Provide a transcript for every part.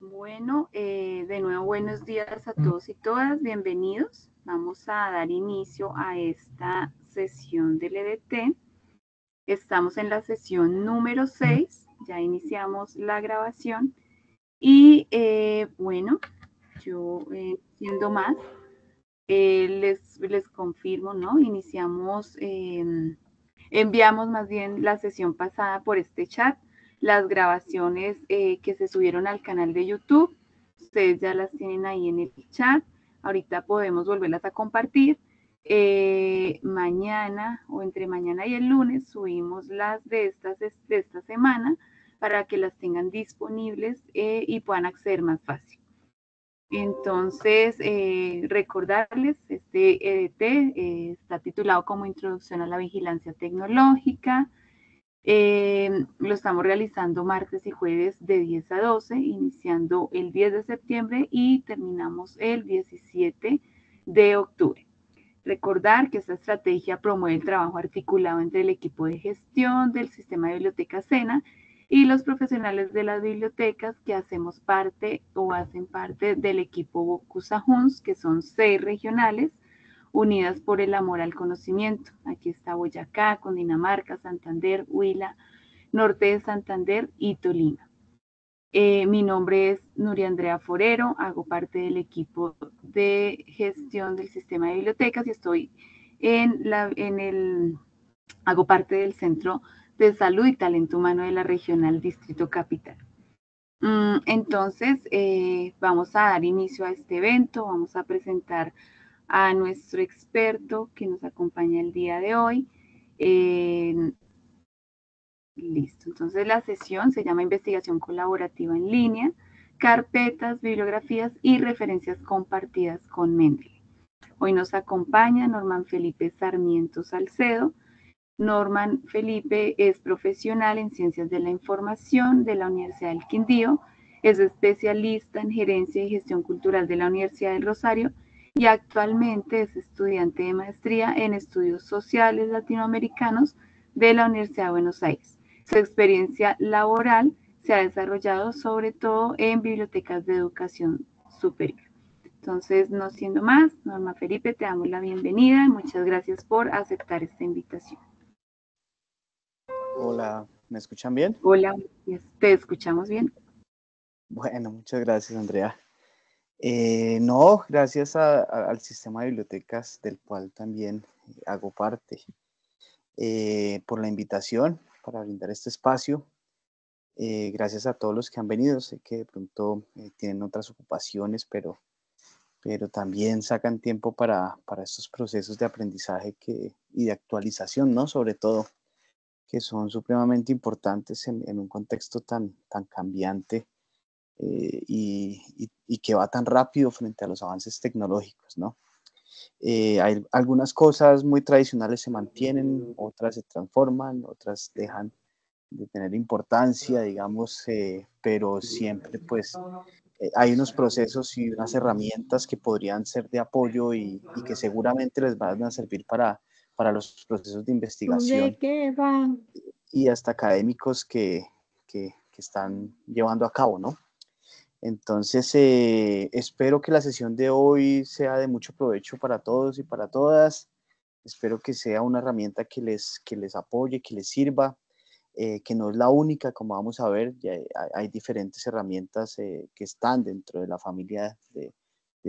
Bueno, eh, de nuevo buenos días a mm. todos y todas, bienvenidos. Vamos a dar inicio a esta sesión del EDT. Estamos en la sesión número 6, mm. ya iniciamos la grabación. Y eh, bueno, yo eh, siendo más, les, les, confirmo, ¿no? Iniciamos, em, enviamos más bien la sesión pasada por este chat las grabaciones eh, que se subieron al canal de YouTube. Ustedes ya las tienen ahí en el chat. Ahorita podemos volverlas a compartir. Eh, mañana o entre mañana y el lunes subimos las de, estas, de esta semana para que las tengan disponibles eh, y puedan acceder más fácil. Entonces, recordarles, este EDT está titulado como Introducción a la Vigilancia Tecnológica, Em, lo estamos realizando martes y jueves de 10 a 12, iniciando el 10 de septiembre y terminamos el 17 de octubre. Recordar que esta estrategia promueve el trabajo articulado entre el equipo de gestión del sistema de biblioteca SENA y los profesionales de las bibliotecas que hacemos parte o hacen parte del equipo Bocusa Cusajuns, que son seis regionales unidas por el amor al conocimiento. Aquí está Boyacá, Cundinamarca, Santander, Huila, Norte de Santander y Tolima. Eh, mi nombre es Nuria Andrea Forero, hago parte del equipo de gestión del sistema de bibliotecas y estoy en, la, el, hago parte del Centro de Salud y Talento Humano de la Regional Distrito Capital. Mm, entonces, eh, vamos a dar inicio a este evento, vamos a presentar a nuestro experto que nos acompaña el día de hoy. listo, entonces la sesión se llama Investigación Colaborativa en Línea, Carpetas, Bibliografías y Referencias Compartidas con Mendeley. Hoy nos acompaña Norman Felipe Sarmiento Salcedo. Norman Felipe es profesional en Ciencias de la Información de la Universidad del Quindío, es especialista en Gerencia y Gestión Cultural de la Universidad del Rosario y actualmente es estudiante de maestría en estudios sociales latinoamericanos de la Universidad de Buenos Aires. Su experiencia laboral se ha desarrollado sobre todo en bibliotecas de educación superior. Entonces, no siendo más, Norma Felipe, te damos la bienvenida y muchas gracias por aceptar esta invitación. Hola, ¿me escuchan bien? Hola, te escuchamos bien. Bueno, muchas gracias, Andrea. Eh, no, gracias al sistema de bibliotecas del cual también eh, hago parte, eh, por la invitación para brindar este espacio. gracias a todos los que han venido. Sé que de pronto tienen otras ocupaciones, pero, pero también sacan tiempo para, para, estos procesos de aprendizaje que, y de actualización, ¿no? Sobre todo, que son supremamente importantes en, un contexto tan, tan cambiante y, y y que va tan rápido frente a los avances tecnológicos, ¿no? Eh, hay algunas cosas muy tradicionales se mantienen, otras se transforman, otras dejan de tener importancia, digamos, eh, pero siempre pues eh, hay unos procesos y unas herramientas que podrían ser de apoyo y, que seguramente les van a servir para, para los procesos de investigación y hasta académicos que están llevando a cabo, ¿no? Entonces, eh, espero que la sesión de hoy sea de mucho provecho para todos y para todas. Espero que sea una herramienta que les, que les apoye, que les sirva, eh, que no es la única, como vamos a ver, hay, diferentes herramientas eh, que están dentro de la familia de,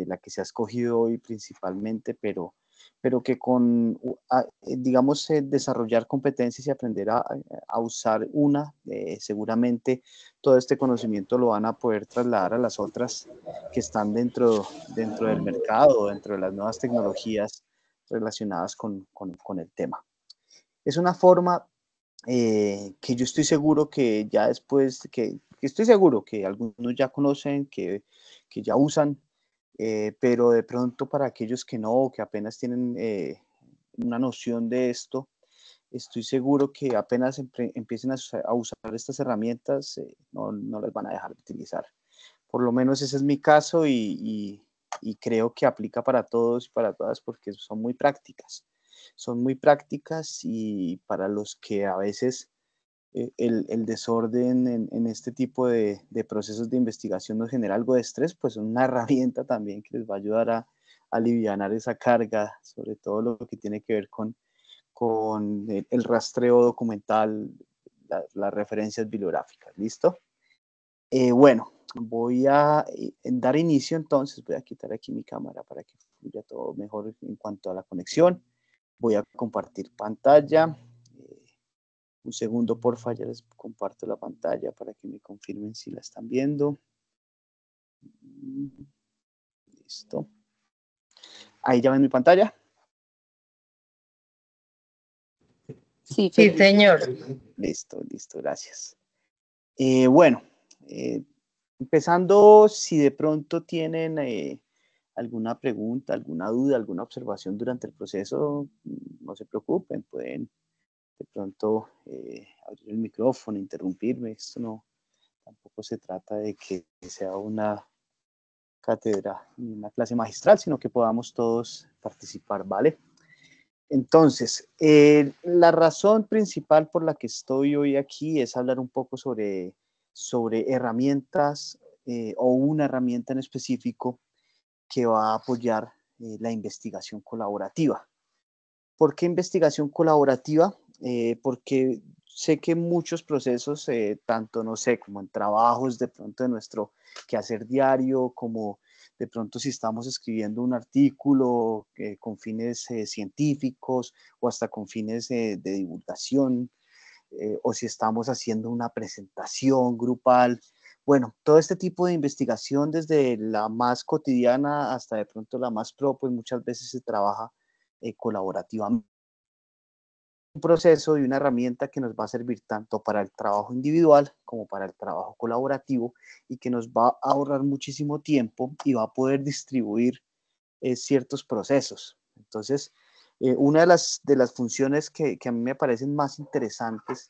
la que se ha escogido hoy principalmente, pero pero que con, eh, digamos, eh, desarrollar competencias y aprender a, eh, a usar una, seguramente todo este conocimiento lo van a poder trasladar a las otras que están dentro, dentro del mercado, dentro de las nuevas tecnologías relacionadas con, con, el tema. Es una forma que yo estoy seguro que ya después, que, que estoy seguro que algunos ya conocen, que, que ya usan, eh, pero de pronto para aquellos que no, que apenas tienen eh, una noción de esto, estoy seguro que apenas empiecen a, usar estas herramientas, eh, no, no, las van a dejar de utilizar. Por lo menos ese es mi caso y creo que aplica para todos y para todas porque son muy prácticas. Son muy prácticas y para los que a veces e, el, desorden en, este tipo de, procesos de investigación nos genera algo de estrés, pues una herramienta también que les va a ayudar a, alivianar aliviar esa carga, sobre todo lo que tiene que ver con, el, rastreo documental, las referencias bibliográficas. ¿Listo? Eh, bueno, voy a eh, dar inicio entonces, voy a quitar aquí mi cámara para que fluya todo mejor en cuanto a la conexión. Voy a compartir pantalla. Un segundo, porfa, ya les comparto la pantalla para que me confirmen si la están viendo. Listo. Ahí ya ven mi pantalla. Sí, sí señor. Listo, listo, gracias. Eh, bueno, eh, empezando, si de pronto tienen eh, alguna pregunta, alguna duda, alguna observación durante el proceso, mm, no se preocupen, pueden de pronto eh, abrir el micrófono, interrumpirme. Esto no, tampoco se trata de que sea una cátedra ni una clase magistral, sino que podamos todos participar, ¿vale? Entonces, eh, la razón principal por la que estoy hoy aquí es hablar un poco sobre, sobre herramientas eh, o una herramienta en específico que va a apoyar la investigación colaborativa. ¿Por qué investigación colaborativa? Eh, porque sé que muchos procesos, eh, tanto, no sé, como en trabajos de pronto de nuestro quehacer diario, como de pronto si estamos escribiendo un artículo eh, con fines científicos o hasta con fines de divulgación, o si estamos haciendo una presentación grupal. Bueno, todo este tipo de investigación, desde la más cotidiana hasta de pronto la más pro, pues muchas veces se trabaja colaborativamente un proceso y una herramienta que nos va a servir tanto para el trabajo individual como para el trabajo colaborativo y que nos va a ahorrar muchísimo tiempo y va a poder distribuir eh, ciertos procesos. Entonces, eh, una de las, funciones que, a mí me parecen más interesantes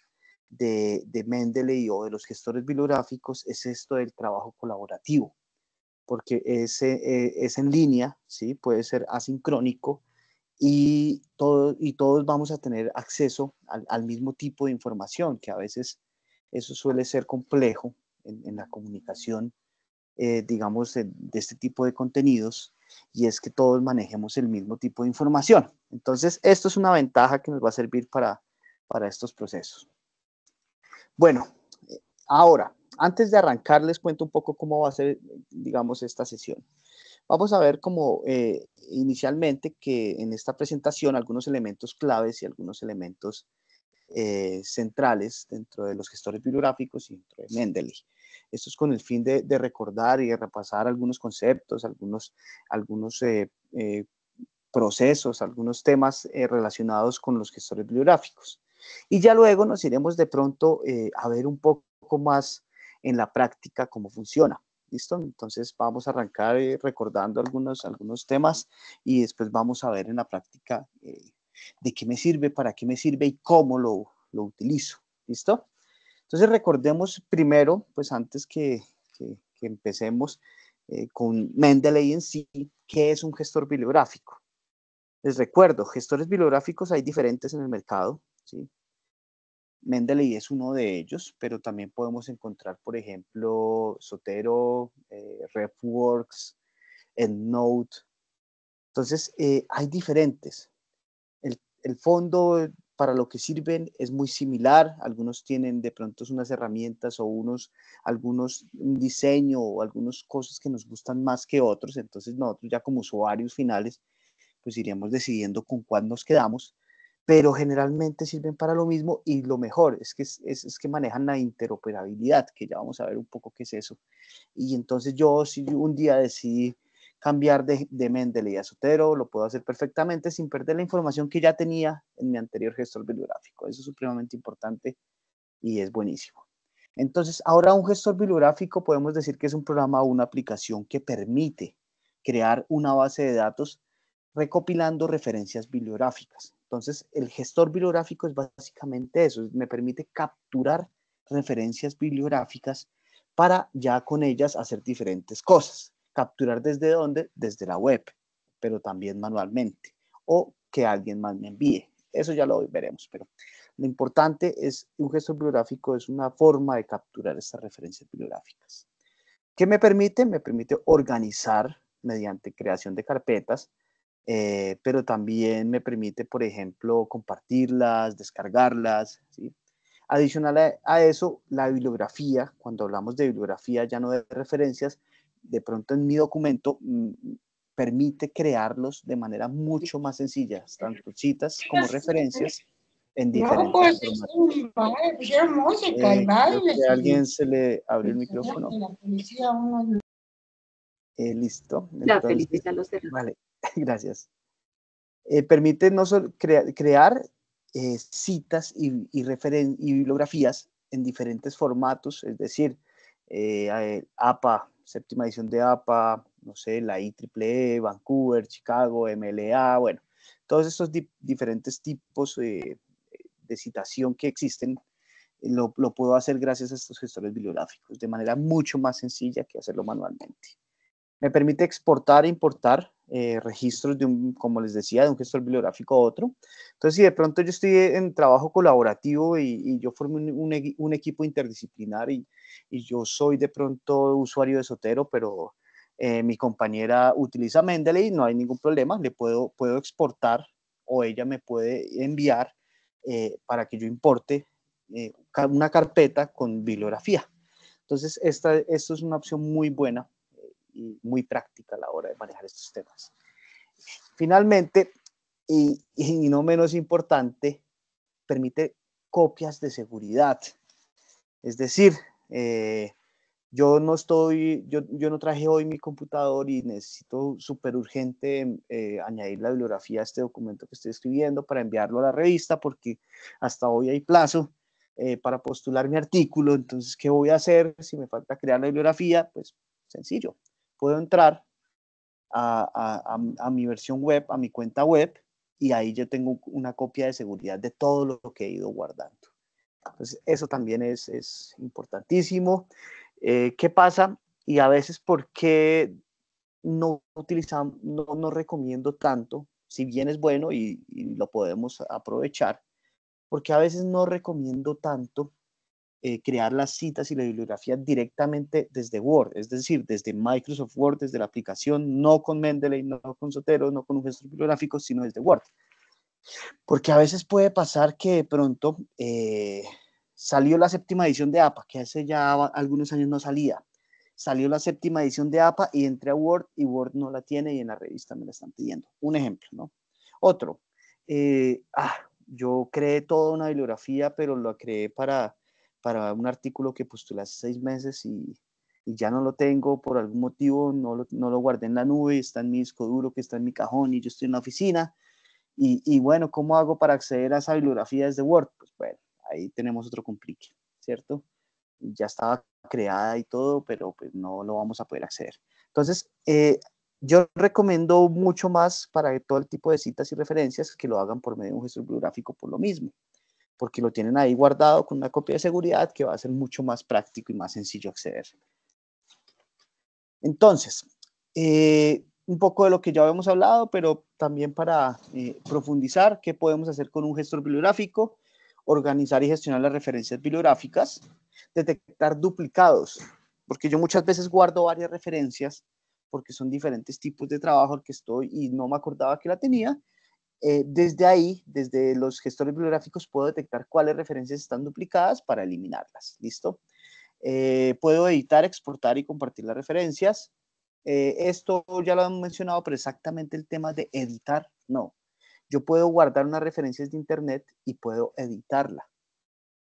de, de Mendeley o de los gestores bibliográficos es esto del trabajo colaborativo, porque es, eh, es en línea, ¿sí? puede ser asincrónico, y, y todos vamos a tener acceso al, mismo tipo de información, que a veces eso suele ser complejo en, la comunicación, eh, digamos, de, este tipo de contenidos, y es que todos manejemos el mismo tipo de información. Entonces, esto es una ventaja que nos va a servir para, para estos procesos. Bueno, eh, ahora, antes de arrancar, les cuento un poco cómo va a ser, digamos, esta sesión. Vamos a ver como eh, inicialmente que en esta presentación algunos elementos claves y algunos elementos eh, centrales dentro de los gestores bibliográficos y dentro de Mendeley. Esto es con el fin de, recordar y repasar algunos conceptos, algunos, algunos eh, procesos, algunos temas relacionados con los gestores bibliográficos. Y ya luego nos iremos de pronto a ver un poco más en la práctica cómo funciona. ¿Listo? Entonces vamos a arrancar eh, recordando algunos, algunos temas y después vamos a ver en la práctica eh, de qué me sirve, para qué me sirve y cómo lo, lo utilizo. ¿Listo? Entonces recordemos primero, pues antes que, que, empecemos eh, con Mendeley en sí, qué es un gestor bibliográfico. Les recuerdo, gestores bibliográficos hay diferentes en el mercado. ¿sí? Mendeley es uno de ellos, pero también podemos encontrar, por ejemplo, Sotero, eh, RefWorks, EndNote. Entonces, eh, hay diferentes. El, fondo para lo que sirven es muy similar. Algunos tienen de pronto unas herramientas o unos, algunos diseño o algunas cosas que nos gustan más que otros. Entonces, nosotros ya como usuarios finales, pues iríamos decidiendo con cuál nos quedamos pero generalmente sirven para lo mismo y lo mejor es que, es, que manejan la interoperabilidad, que ya vamos a ver un poco qué es eso. Y entonces yo si un día decidí cambiar de, de Mendeley a Sotero, lo puedo hacer perfectamente sin perder la información que ya tenía en mi anterior gestor bibliográfico. Eso es supremamente importante y es buenísimo. Entonces, ahora un gestor bibliográfico podemos decir que es un programa o una aplicación que permite crear una base de datos recopilando referencias bibliográficas. Entonces, el gestor bibliográfico es básicamente eso, me permite capturar referencias bibliográficas para ya con ellas hacer diferentes cosas. Capturar desde dónde? Desde la web, pero también manualmente, o que alguien más me envíe. Eso ya lo veremos, pero lo importante es un gestor bibliográfico es una forma de capturar esas referencias bibliográficas. ¿Qué me permite? Me permite organizar mediante creación de carpetas eh, pero también me permite, por ejemplo, compartirlas, descargarlas. ¿sí? Adicional a, eso, la bibliografía, cuando hablamos de bibliografía ya no de referencias, de pronto en mi documento mm, mm, permite crearlos de manera mucho más sencilla, tanto citas como referencias en diferentes no, pues, alguien se le abrió el micrófono. Eh, listo. La felicita los Vale, gracias. Eh, permite no crear eh, citas y, y, bibliografías en diferentes formatos, es decir, APA, séptima edición de APA, no sé, la IEEE, e, Vancouver, Chicago, MLA, bueno, todos estos diferentes tipos de citación que existen lo, puedo hacer gracias a estos gestores bibliográficos de manera mucho más sencilla que hacerlo manualmente. Me permite exportar e importar eh, registros de un, como les decía, de un gestor bibliográfico a otro. Entonces, si de pronto yo estoy en trabajo colaborativo y, yo formo un, equipo interdisciplinar y, yo soy de pronto usuario de Sotero, pero eh, mi compañera utiliza Mendeley, no hay ningún problema, le puedo, puedo exportar o ella me puede enviar eh, para que yo importe una carpeta con bibliografía. Entonces, esta, esto es una opción muy buena y muy práctica a la hora de manejar estos temas. Finalmente, y, no menos importante, permite copias de seguridad. Es decir, eh, yo no estoy, yo, no traje hoy mi computador y necesito súper urgente eh, añadir la bibliografía a este documento que estoy escribiendo para enviarlo a la revista porque hasta hoy hay plazo eh, para postular mi artículo. Entonces, ¿qué voy a hacer si me falta crear la bibliografía? Pues sencillo, puedo entrar a, a, mi versión web, a mi cuenta web, y ahí yo tengo una copia de seguridad de todo lo que he ido guardando. Entonces, eso también es, es importantísimo. Eh, ¿Qué pasa? Y a veces, ¿por qué no utilizamos, no, recomiendo tanto? Si bien es bueno y, y lo podemos aprovechar, porque a veces no recomiendo tanto eh, crear las citas y la bibliografía directamente desde Word, es decir, desde Microsoft Word, desde la aplicación, no con Mendeley, no con Sotero, no con un gestor bibliográfico, sino desde Word. Porque a veces puede pasar que de pronto eh, salió la séptima edición de APA, que hace ya algunos años no salía. Salió la séptima edición de APA y entré a Word y Word no la tiene y en la revista me la están pidiendo. Un ejemplo, ¿no? Otro, eh, ah, yo creé toda una bibliografía, pero la creé para para un artículo que postulé hace seis meses y, ya no lo tengo por algún motivo, no lo, no lo, guardé en la nube, está en mi disco duro, que está en mi cajón y yo estoy en la oficina. Y, y bueno, ¿cómo hago para acceder a esa bibliografía desde Word? Pues bueno, ahí tenemos otro complique, ¿cierto? Ya estaba creada y todo, pero pues no lo vamos a poder acceder. Entonces, eh, yo recomiendo mucho más para todo el tipo de citas y referencias que lo hagan por medio de un gestor bibliográfico por lo mismo, porque lo tienen ahí guardado con una copia de seguridad que va a ser mucho más práctico y más sencillo acceder. Entonces, eh, un poco de lo que ya habíamos hablado, pero también para eh, profundizar, ¿qué podemos hacer con un gestor bibliográfico? Organizar y gestionar las referencias bibliográficas, detectar duplicados, porque yo muchas veces guardo varias referencias porque son diferentes tipos de trabajo al que estoy y no me acordaba que la tenía, eh, desde ahí, desde los gestores bibliográficos, puedo detectar cuáles referencias están duplicadas para eliminarlas. ¿Listo? Eh, puedo editar, exportar y compartir las referencias. Eh, esto ya lo han mencionado, pero exactamente el tema de editar, no. Yo puedo guardar unas referencias de Internet y puedo editarla.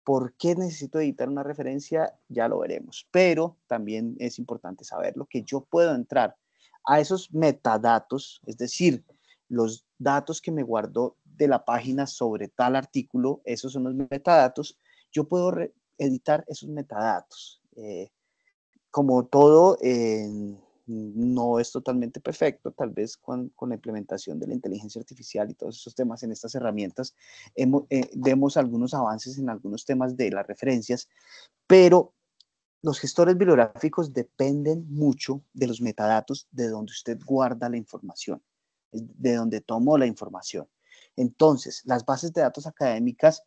¿Por qué necesito editar una referencia? Ya lo veremos. Pero también es importante saberlo que yo puedo entrar a esos metadatos, es decir, los datos que me guardó de la página sobre tal artículo, esos son los metadatos, yo puedo editar esos metadatos. Eh, como todo, eh, no es totalmente perfecto, tal vez con, la implementación de la inteligencia artificial y todos esos temas en estas herramientas, hemos, eh, vemos algunos avances en algunos temas de las referencias, pero los gestores bibliográficos dependen mucho de los metadatos de donde usted guarda la información de donde tomo la información. Entonces, las bases de datos académicas,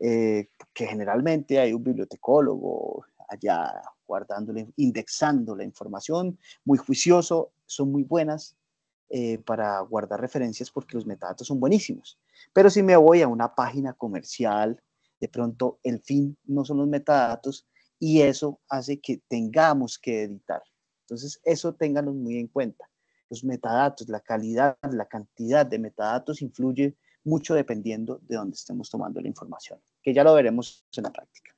eh, que generalmente hay un bibliotecólogo allá guardándole, indexando la información, muy juicioso, son muy buenas eh, para guardar referencias porque los metadatos son buenísimos. Pero si me voy a una página comercial, de pronto el fin no son los metadatos y eso hace que tengamos que editar. Entonces, eso ténganlo muy en cuenta los metadatos, la calidad, la cantidad de metadatos influye mucho dependiendo de dónde estemos tomando la información, que ya lo veremos en la práctica.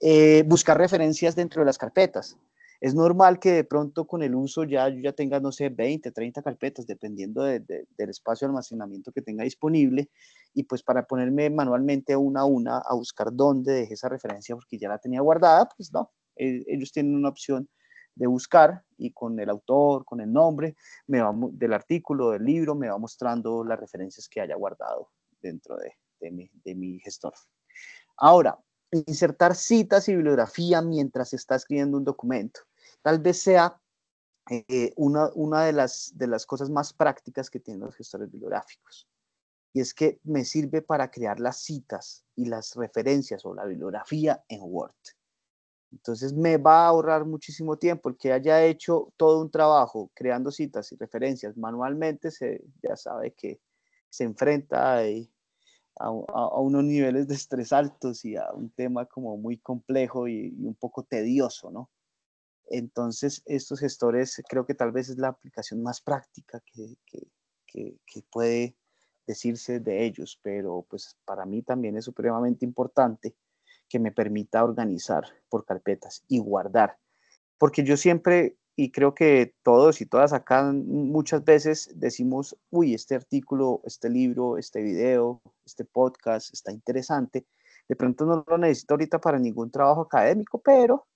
Eh, buscar referencias dentro de las carpetas. Es normal que de pronto con el uso ya yo ya tenga, no sé, 20, 30 carpetas, dependiendo del espacio de almacenamiento que tenga disponible. Y pues para ponerme manualmente una a una a buscar dónde dejé esa referencia porque ya la tenía guardada, pues no, eh, ellos tienen una opción de buscar y con el autor, con el nombre me del artículo, del libro, me va mostrando las referencias que haya guardado dentro de, mi, gestor. Ahora, insertar citas y bibliografía mientras está escribiendo un documento. Tal vez sea eh, una, de las cosas más prácticas que tienen los gestores bibliográficos. Y es que me sirve para crear las citas y las referencias o la bibliografía en Word. Entonces me va a ahorrar muchísimo tiempo. El que haya hecho todo un trabajo creando citas y referencias manualmente, se, ya sabe que se enfrenta a, unos niveles de estrés altos y a un tema como muy complejo y, un poco tedioso, ¿no? Entonces, estos gestores creo que tal vez es la aplicación más práctica que, que, que, que, puede decirse de ellos, pero pues para mí también es supremamente importante que me permita organizar por carpetas y guardar. Porque yo siempre, y creo que todos y todas acá mm, muchas veces decimos, uy, este artículo, este libro, este video, este podcast está interesante. De pronto no lo necesito ahorita para ningún trabajo académico, pero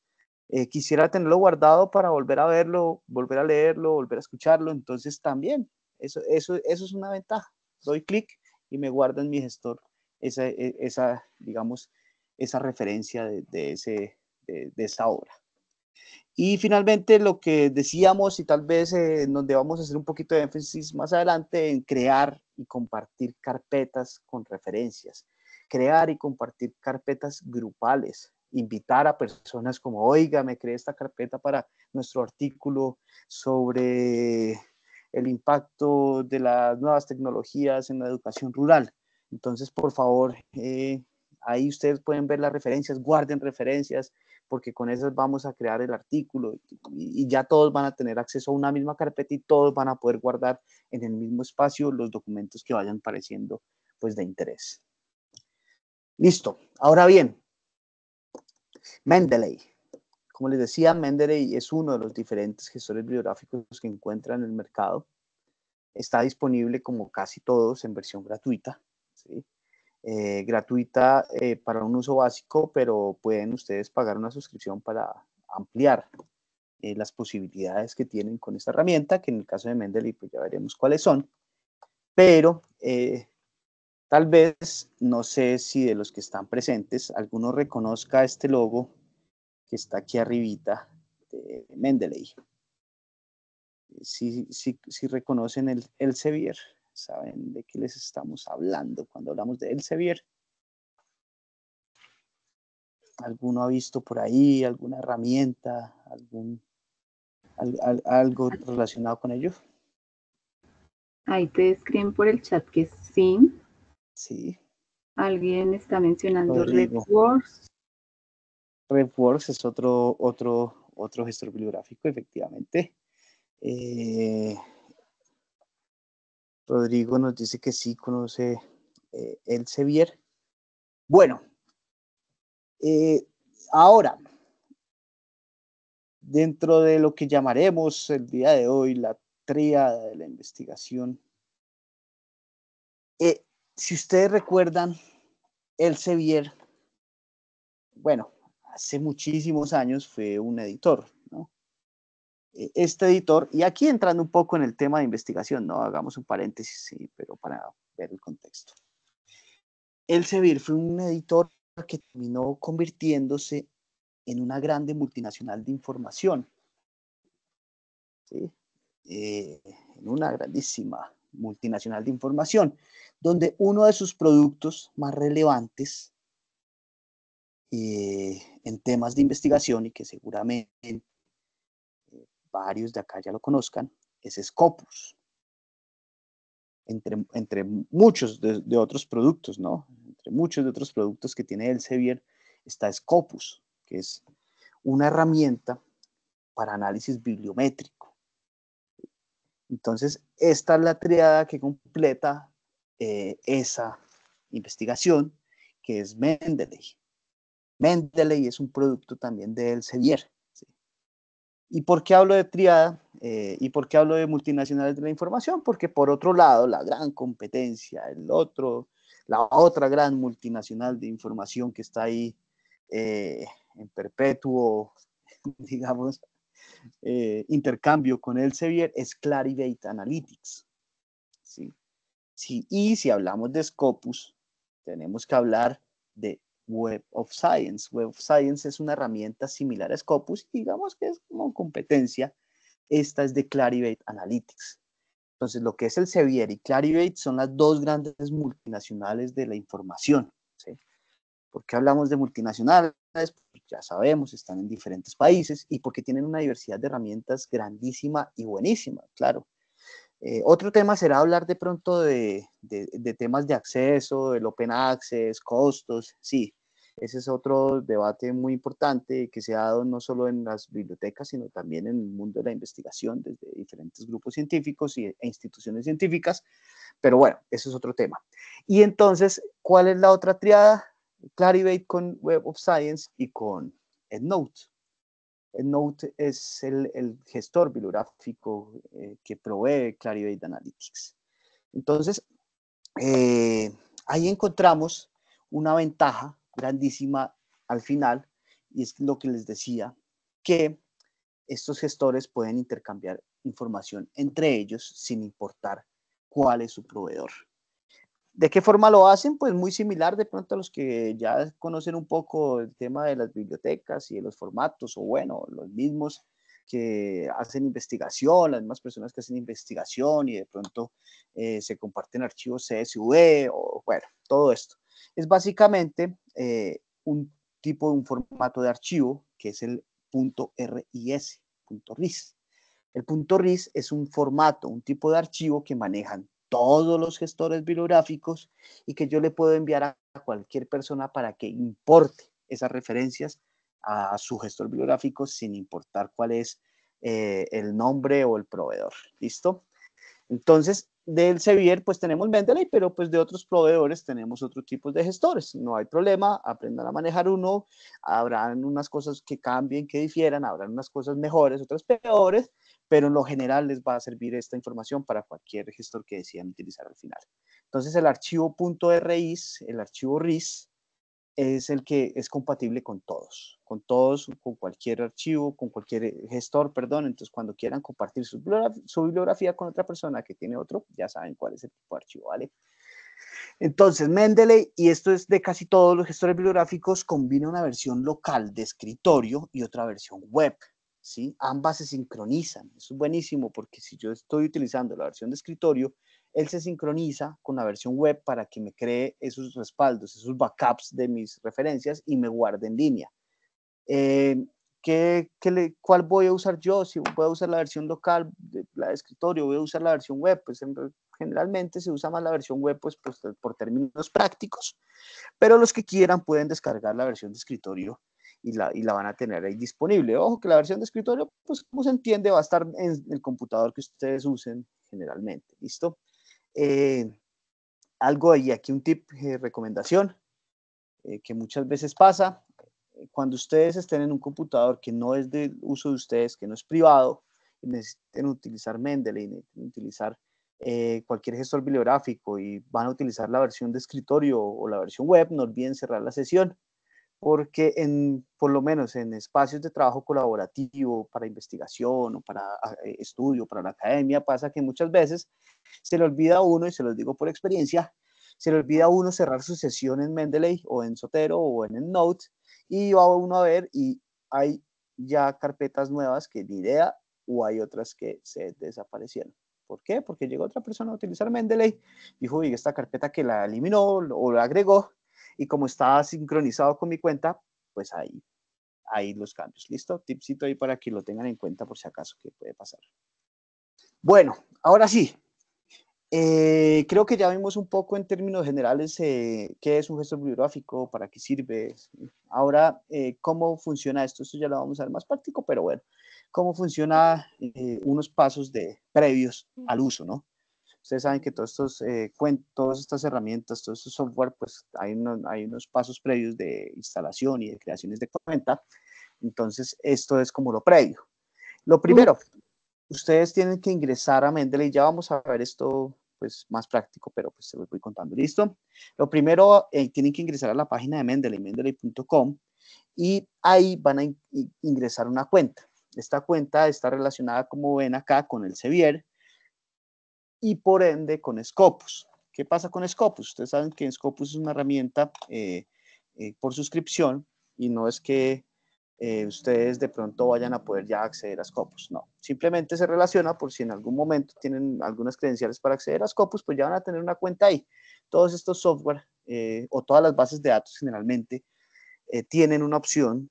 eh, quisiera tenerlo guardado para volver a verlo, volver a leerlo, volver a escucharlo. Entonces también, eso, eso, eso es una ventaja. Doy clic y me guarda en mi gestor esa, e, esa digamos, esa referencia de, ese, de, esa obra. Y finalmente lo que decíamos y tal vez eh, en donde vamos a hacer un poquito de énfasis más adelante en crear y compartir carpetas con referencias, crear y compartir carpetas grupales, invitar a personas como, oiga, me creé esta carpeta para nuestro artículo sobre el impacto de las nuevas tecnologías en la educación rural. Entonces, por favor, eh, Ahí ustedes pueden ver las referencias, guarden referencias, porque con esas vamos a crear el artículo y, ya todos van a tener acceso a una misma carpeta y todos van a poder guardar en el mismo espacio los documentos que vayan pareciendo pues de interés. Listo. Ahora bien, Mendeley. Como les decía, Mendeley es uno de los diferentes gestores bibliográficos que encuentra en el mercado. Está disponible como casi todos en versión gratuita. ¿sí? Eh, gratuita eh, para un uso básico, pero pueden ustedes pagar una suscripción para ampliar eh, las posibilidades que tienen con esta herramienta, que en el caso de Mendeley pues ya veremos cuáles son, pero tal vez, no sé si de los que están presentes, alguno reconozca este logo que está aquí arribita de Mendeley. Si, reconocen el, el Sevier saben de qué les estamos hablando cuando hablamos de Elsevier. ¿Alguno ha visto por ahí alguna herramienta, algún, algo relacionado con ello? Ahí te escriben por el chat que sí. Sí. Alguien está mencionando RedWorks. RedWorks es otro, otro, otro gestor bibliográfico, efectivamente. Eh, Rodrigo nos dice que sí conoce eh, el Sevier. Bueno, eh, ahora, dentro de lo que llamaremos el día de hoy la tríada de la investigación, eh, si ustedes recuerdan, el Sevier, bueno, hace muchísimos años fue un editor, ¿no? E-, este editor, y aquí entrando un poco en el tema de investigación, ¿no? Hagamos un paréntesis, pero para ver el contexto. El fue un editor que terminó convirtiéndose en una grande multinacional de información, eh, en una grandísima multinacional de información, donde uno de sus productos más relevantes eh, en temas de investigación y que seguramente varios de acá ya lo conozcan, es Scopus. Entre, muchos de, otros productos, ¿no? Entre muchos de otros productos que tiene Elsevier está Scopus, que es una herramienta para análisis bibliométrico. Entonces, esta es la triada que completa eh, esa investigación, que es Mendeley. Mendeley es un producto también de Elsevier. ¿Y por qué hablo de triada? Eh, ¿Y por qué hablo de multinacionales de la información? Porque por otro lado, la gran competencia, el otro, la otra gran multinacional de información que está ahí eh, en perpetuo, digamos, eh, intercambio con Elsevier es Clarivate Analytics. ¿sí? Sí, y si hablamos de Scopus, tenemos que hablar de Web of Science. Web of Science es una herramienta similar a Scopus y digamos que es como competencia. Esta es de Clarivate Analytics. Entonces, lo que es el Sevier y Clarivate son las dos grandes multinacionales de la información. ¿Por qué hablamos de multinacionales? ya sabemos, están en diferentes países y porque tienen una diversidad de herramientas grandísima y buenísima, claro. Eh, otro tema será hablar de pronto de, temas de acceso, el open access, costos, sí, ese es otro debate muy importante que se ha dado no solo en las bibliotecas, sino también en el mundo de la investigación desde diferentes grupos científicos e instituciones científicas. Pero bueno, ese es otro tema. Y entonces, ¿cuál es la otra triada? Clarivate con Web of Science y con EndNote. EndNote es el, gestor bibliográfico eh, que provee Clarivate Analytics. Entonces, eh, ahí encontramos una ventaja grandísima al final, y es lo que les decía, que estos gestores pueden intercambiar información entre ellos sin importar cuál es su proveedor. ¿De qué forma lo hacen? Pues muy similar de pronto a los que ya conocen un poco el tema de las bibliotecas y de los formatos, o bueno, los mismos que hacen investigación, las mismas personas que hacen investigación y de pronto eh, se comparten archivos CSV o bueno, todo esto es básicamente eh, un tipo, de un formato de archivo que es el punto .ris, El punto .ris es un formato, un tipo de archivo que manejan todos los gestores bibliográficos y que yo le puedo enviar a cualquier persona para que importe esas referencias a su gestor bibliográfico sin importar cuál es eh, el nombre o el proveedor. ¿Listo? Entonces, del Sevier, pues tenemos Mendeley, pero pues de otros proveedores tenemos otro tipo de gestores. No hay problema, aprendan a manejar uno, habrán unas cosas que cambien, que difieran, habrán unas cosas mejores, otras peores, pero en lo general les va a servir esta información para cualquier gestor que decidan utilizar al final. Entonces el archivo .ris, el archivo RIS, es el que es compatible con todos, con todos, con cualquier archivo, con cualquier eh, gestor, perdón. Entonces, cuando quieran compartir su, bibliografía con otra persona que tiene otro, ya saben cuál es el tipo de archivo, ¿vale? Entonces, Mendeley, y esto es de casi todos los gestores bibliográficos, combina una versión local de escritorio y otra versión web. ¿sí? Ambas se sincronizan. Eso es buenísimo porque si yo estoy utilizando la versión de escritorio, él se sincroniza con la versión web para que me cree esos respaldos, esos backups de mis referencias y me guarde en línea. Eh, ¿qué, ¿Cuál voy a usar yo? Si voy a usar la versión local, de, la de escritorio, voy a usar la versión web, pues generalmente se usa más la versión web pues, pues, por términos prácticos, pero los que quieran pueden descargar la versión de escritorio y la, van a tener ahí disponible. Ojo que la versión de escritorio, pues como se entiende, va a estar en el computador que ustedes usen generalmente, ¿listo? Eh, algo ahí, aquí un tip, eh, recomendación, eh, que muchas veces pasa, cuando ustedes estén en un computador que no es del uso de ustedes, que no es privado, y necesiten utilizar Mendeley, utilizar cualquier gestor bibliográfico y van a utilizar la versión de escritorio o la versión web, no olviden cerrar la sesión porque en, por lo menos en espacios de trabajo colaborativo, para investigación o para ah, eh, estudio, para la academia, pasa que muchas veces se le olvida a uno, y se los digo por experiencia, se le olvida a uno cerrar su sesión en Mendeley o en Sotero o en el Note y va uno a ver y hay ya carpetas nuevas que ni idea o hay otras que se desaparecieron. ¿Por qué? Porque llegó otra persona a utilizar Mendeley, dijo, y esta carpeta que la eliminó o la agregó, y como está sincronizado con mi cuenta, pues ahí, ahí los cambios. ¿Listo? Tipsito ahí para que lo tengan en cuenta por si acaso que puede pasar. Bueno, ahora sí. Eh, creo que ya vimos un poco en términos generales eh, qué es un gestor bibliográfico, para qué sirve. Ahora, eh, cómo funciona esto. Esto ya lo vamos a ver más práctico, pero bueno, cómo funciona unos pasos de, previos al uso, ¿no? ustedes saben que todos estos eh, todas estas herramientas, todo este software, pues hay, unos pasos previos de instalación y de creaciones de cuenta. Entonces, esto es como lo previo. Lo primero, ustedes tienen que ingresar a Mendeley. Ya vamos a ver esto pues más práctico, pero pues se los voy contando. ¿Listo? Lo primero, eh, tienen que ingresar a la página de Mendeley, mendeley.com, y ahí van a ingresar una cuenta. Esta cuenta está relacionada, como ven acá, con el Sevier, y por ende con Scopus. ¿Qué pasa con Scopus? Ustedes saben que Scopus es una herramienta eh, eh, por suscripción y no es que eh, ustedes de pronto vayan a poder ya acceder a Scopus, no. Simplemente se relaciona por si en algún momento tienen algunas credenciales para acceder a Scopus, pues ya van a tener una cuenta ahí. Todos estos software o todas las bases de datos generalmente tienen una opción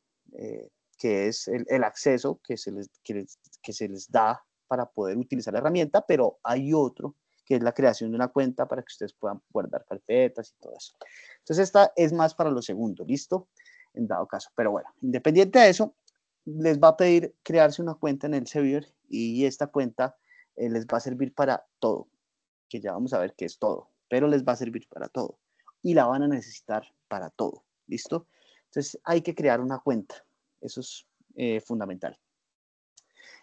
que es el, acceso que se les, les, que se les da para poder utilizar la herramienta, pero hay otro que es la creación de una cuenta para que ustedes puedan guardar carpetas y todo eso. Entonces, esta es más para lo segundo, ¿listo? En dado caso. Pero bueno, independiente de eso, les va a pedir crearse una cuenta en el Sevier y esta cuenta eh, les va a servir para todo, que ya vamos a ver qué es todo, pero les va a servir para todo y la van a necesitar para todo, ¿listo? Entonces, hay que crear una cuenta, eso es eh, fundamental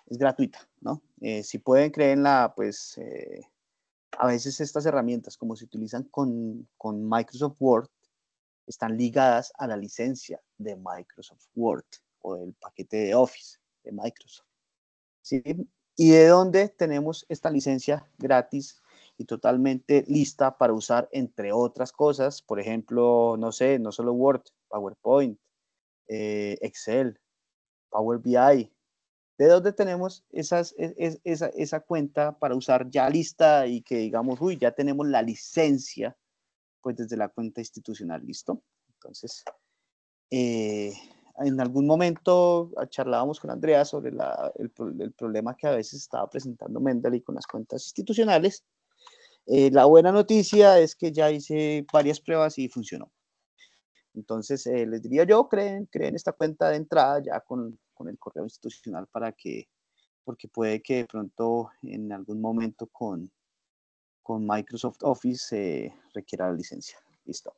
es gratuita, ¿no? Eh, si pueden, creer la, pues eh, a veces estas herramientas, como se utilizan con, Microsoft Word, están ligadas a la licencia de Microsoft Word o el paquete de Office de Microsoft. ¿Y de dónde tenemos esta licencia gratis y totalmente lista para usar, entre otras cosas? Por ejemplo, no sé, no solo Word, PowerPoint, eh, Excel, Power BI, ¿De dónde tenemos esas, e, esa, cuenta para usar ya lista y que digamos, uy, ya tenemos la licencia? Pues desde la cuenta institucional, ¿listo? Entonces, eh, en algún momento ah, charlábamos con Andrea sobre el, problema que a veces estaba presentando Mendeley con las cuentas institucionales. Eh, la buena noticia es que ya hice varias pruebas y funcionó. Entonces, eh, les diría yo, creen, creen esta cuenta de entrada ya con, con el correo institucional para que, porque puede que de pronto en algún momento con, Microsoft Office se requiera la licencia. Listo.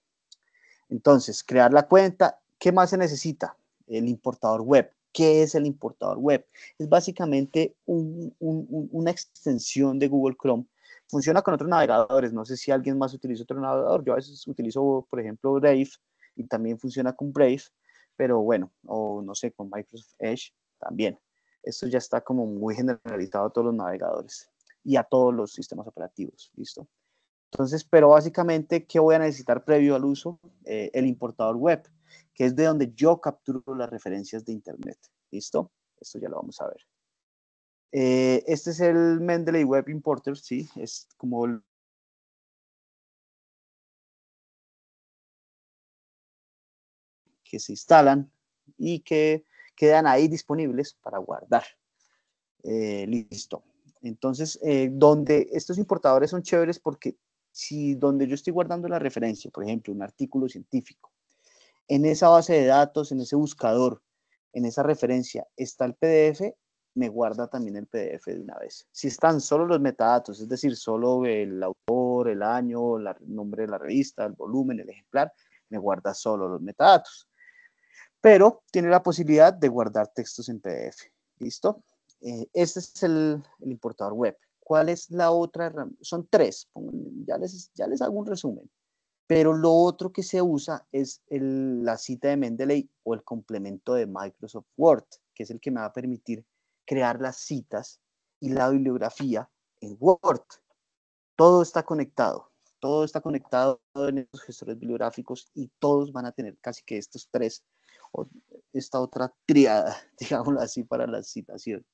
Entonces, crear la cuenta. ¿Qué más se necesita? El importador web. ¿Qué es el importador web? Es básicamente una extensión de Google Chrome. Funciona con otros navegadores. No sé si alguien más utiliza otro navegador. Yo a veces utilizo, por ejemplo, Brave y también funciona con Brave pero bueno, o no sé, con Microsoft Edge también. Esto ya está como muy generalizado a todos los navegadores y a todos los sistemas operativos, ¿listo? Entonces, pero básicamente, ¿qué voy a necesitar previo al uso? Eh, el importador web, que es de donde yo capturo las referencias de Internet, ¿listo? Esto ya lo vamos a ver. Eh, este es el Mendeley Web Importer, sí, es como el que se instalan y que quedan ahí disponibles para guardar. Eh, listo. Entonces, eh, donde estos importadores son chéveres porque si donde yo estoy guardando la referencia, por ejemplo, un artículo científico, en esa base de datos, en ese buscador, en esa referencia está el PDF, me guarda también el PDF de una vez. Si están solo los metadatos, es decir, solo el autor, el año, el nombre de la revista, el volumen, el ejemplar, me guarda solo los metadatos pero tiene la posibilidad de guardar textos en PDF. ¿Listo? Eh, este es el, importador web. ¿Cuál es la otra? Son tres, ya les, ya les hago un resumen. Pero lo otro que se usa es la cita de Mendeley o el complemento de Microsoft Word, que es el que me va a permitir crear las citas y la bibliografía en Word. Todo está conectado, todo está conectado en los gestores bibliográficos y todos van a tener casi que estos tres esta otra triada, digámoslo así, para la citación,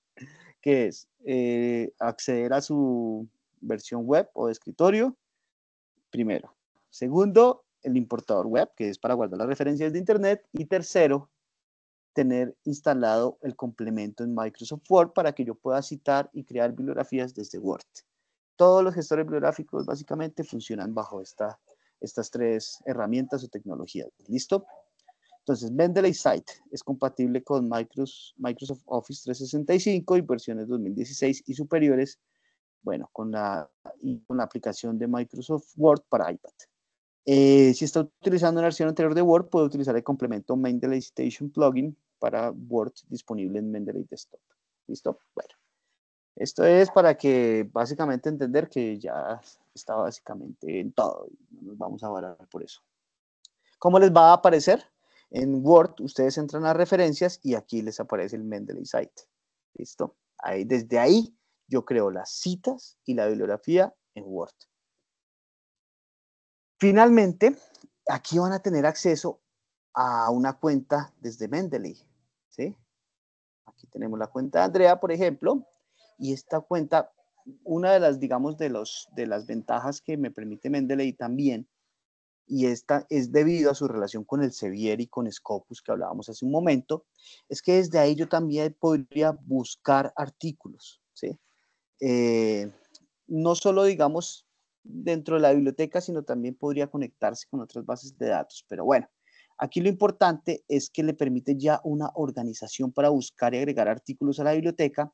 que es eh, acceder a su versión web o de escritorio, primero. Segundo, el importador web, que es para guardar las referencias de Internet. Y tercero, tener instalado el complemento en Microsoft Word para que yo pueda citar y crear bibliografías desde Word. Todos los gestores bibliográficos básicamente funcionan bajo estas tres herramientas o tecnologías. ¿Listo? Entonces, Mendeley Site es compatible con Microsoft Office 365 y versiones 2016 y superiores, bueno, con la, aplicación de Microsoft Word para iPad. Eh, si está utilizando una versión anterior de Word, puede utilizar el complemento Mendeley Station Plugin para Word disponible en Mendeley Desktop. ¿Listo? Bueno, esto es para que básicamente entender que ya está básicamente en todo y no nos vamos a varar por eso. ¿Cómo les va a aparecer? En Word, ustedes entran a referencias y aquí les aparece el Mendeley Site. ¿Listo? Ahí, desde ahí yo creo las citas y la bibliografía en Word. Finalmente, aquí van a tener acceso a una cuenta desde Mendeley. ¿sí? Aquí tenemos la cuenta de Andrea, por ejemplo, y esta cuenta, una de las, digamos, de, de las ventajas que me permite Mendeley también y esta es debido a su relación con el Sevier y con Scopus que hablábamos hace un momento, es que desde ahí yo también podría buscar artículos, ¿sí? Eh, no solo, digamos, dentro de la biblioteca, sino también podría conectarse con otras bases de datos, pero bueno, Aquí lo importante es que le permite ya una organización para buscar y agregar artículos a la biblioteca.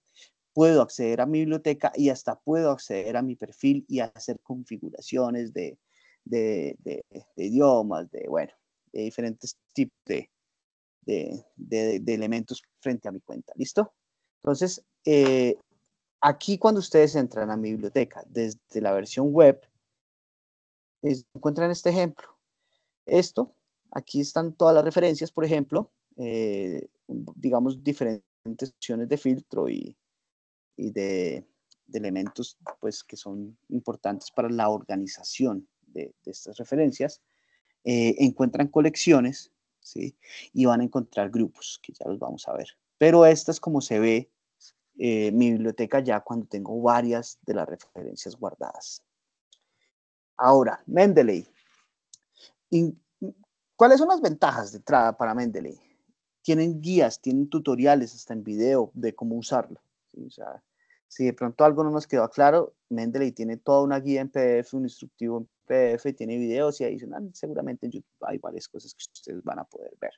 Puedo acceder a mi biblioteca y hasta puedo acceder a mi perfil y hacer configuraciones de, de, idiomas, de, bueno, de diferentes tipos de, elementos frente a mi cuenta. ¿Listo? Entonces, eh, aquí cuando ustedes entran a mi biblioteca desde la versión web, encuentran este ejemplo. Esto, aquí están todas las referencias, por ejemplo, eh, digamos, diferentes opciones de filtro y, de, de elementos pues, que son importantes para la organización de, estas referencias, eh, encuentran colecciones ¿sí? y van a encontrar grupos, que ya los vamos a ver. Pero es como se ve, eh, mi biblioteca ya cuando tengo varias de las referencias guardadas. Ahora, Mendeley. ¿Cuáles son las ventajas de entrada para Mendeley? Tienen guías, tienen tutoriales hasta en video de cómo usarlo. si de pronto algo no nos quedó claro, Mendeley tiene toda una guía en PDF, un instructivo en PDF tiene videos y adicional, seguramente en YouTube hay varias cosas que ustedes van a poder ver.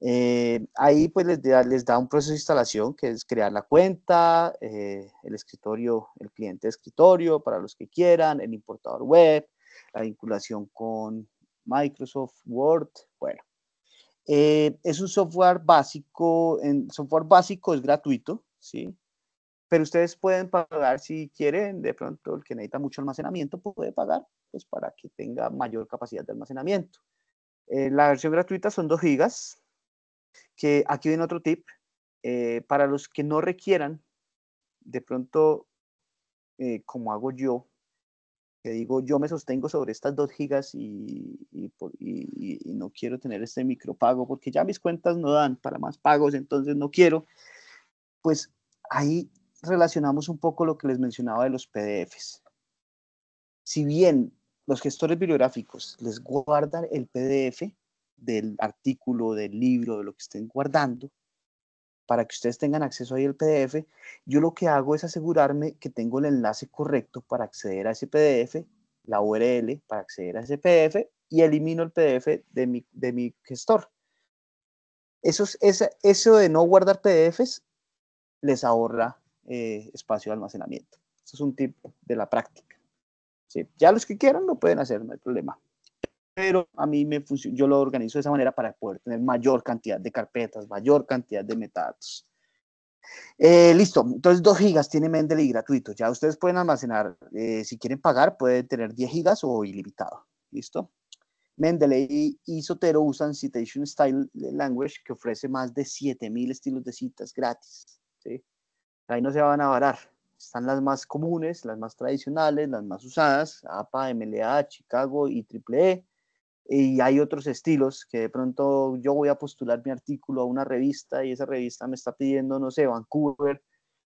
Eh, ahí pues les da, un proceso de instalación que es crear la cuenta, eh, el escritorio, el cliente de escritorio para los que quieran, el importador web, la vinculación con Microsoft Word, bueno. Eh, es un software básico, en software básico es gratuito, ¿sí? Pero ustedes pueden pagar si quieren, de pronto el que necesita mucho almacenamiento puede pagar pues, para que tenga mayor capacidad de almacenamiento. Eh, la versión gratuita son 2 gigas que aquí viene otro tip, eh, para los que no requieran, de pronto, eh, como hago yo, que digo, yo me sostengo sobre estas 2 gigas y, no quiero tener este micropago porque ya mis cuentas no dan para más pagos, entonces no quiero. Pues ahí relacionamos un poco lo que les mencionaba de los PDFs. Si bien los gestores bibliográficos les guardan el PDF del artículo, del libro, de lo que estén guardando, para que ustedes tengan acceso ahí al PDF. Yo lo que hago es asegurarme que tengo el enlace correcto para acceder a ese PDF, la URL para acceder a ese PDF y elimino el PDF de mi, gestor. Eso, es, eso de no guardar PDFs les ahorra eh, espacio de almacenamiento. Eso es un tip de la práctica. Ya los que quieran lo pueden hacer, no hay problema. Pero a mí me funciona, yo lo organizo de esa manera para poder tener mayor cantidad de carpetas, mayor cantidad de metadatos. Eh, listo, entonces 2 gigas tiene Mendeley gratuito. Ya ustedes pueden almacenar, eh, si quieren pagar, pueden tener 10 gigas o ilimitado. Listo. Mendeley y Sotero usan Citation Style Language que ofrece más de 7000 estilos de citas gratis. Ahí no se van a varar están las más comunes, las más tradicionales, las más usadas, APA, MLA, Chicago y Triple E. Y hay otros estilos que de pronto yo voy a postular mi artículo a una revista y esa revista me está pidiendo, no sé, Vancouver.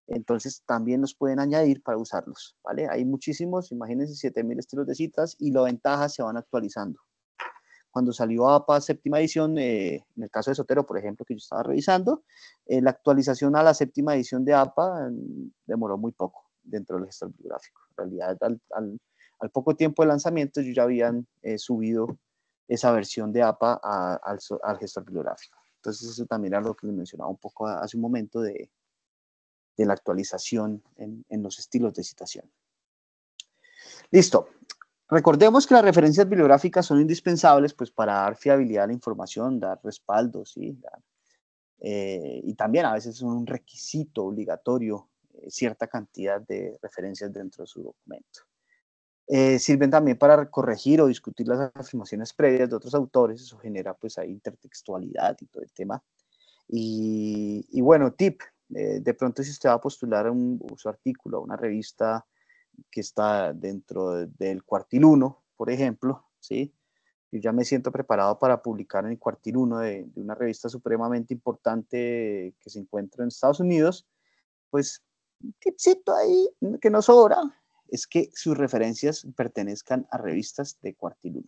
Entonces también nos pueden añadir para usarlos, ¿vale? Hay muchísimos, imagínense 7000 estilos de citas y la ventaja se van actualizando. Cuando salió APA séptima edición, eh, en el caso de Sotero, por ejemplo, que yo estaba revisando, eh, la actualización a la séptima edición de APA mm, demoró muy poco dentro del gestor bibliográfico. En realidad, al, poco tiempo de lanzamiento, ellos ya habían eh, subido esa versión de APA al, gestor bibliográfico. Entonces, eso también era lo que mencionaba un poco hace un momento de, la actualización en, en los estilos de citación. Listo. Recordemos que las referencias bibliográficas son indispensables pues, para dar fiabilidad a la información, dar respaldo, ¿sí? Eh, y también a veces es un requisito obligatorio eh, cierta cantidad de referencias dentro de su documento. Eh, sirven también para corregir o discutir las afirmaciones previas de otros autores, eso genera pues ahí intertextualidad y todo el tema. Y, y bueno, tip, de pronto si usted va a postular un, su artículo a una revista que está dentro del cuartil 1, por ejemplo, ¿sí? Yo ya me siento preparado para publicar en el cuartil 1 de, una revista supremamente importante que se encuentra en Estados Unidos, pues un tipcito ahí que nos sobra es que sus referencias pertenezcan a revistas de cuartil 1.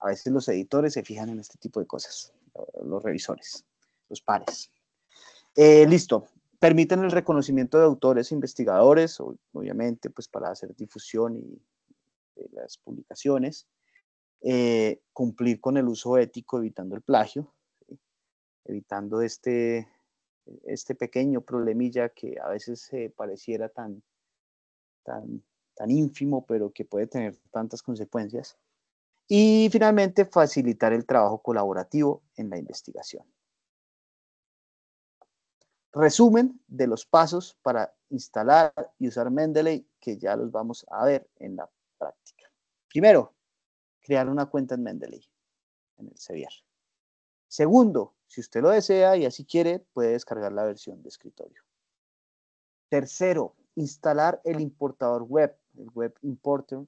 A veces los editores se fijan en este tipo de cosas, los revisores, los pares. Eh, listo, permiten el reconocimiento de autores e investigadores, obviamente, pues para hacer difusión y, de las publicaciones, eh, cumplir con el uso ético evitando el plagio, evitando este, este pequeño problemilla que a veces se eh, pareciera tan, tan, tan ínfimo, pero que puede tener tantas consecuencias. Y finalmente, facilitar el trabajo colaborativo en la investigación resumen de los pasos para instalar y usar Mendeley que ya los vamos a ver en la práctica. Primero, crear una cuenta en Mendeley, en el Sevier. Segundo, si usted lo desea y así quiere, puede descargar la versión de escritorio. Tercero, instalar el importador web, el web importer,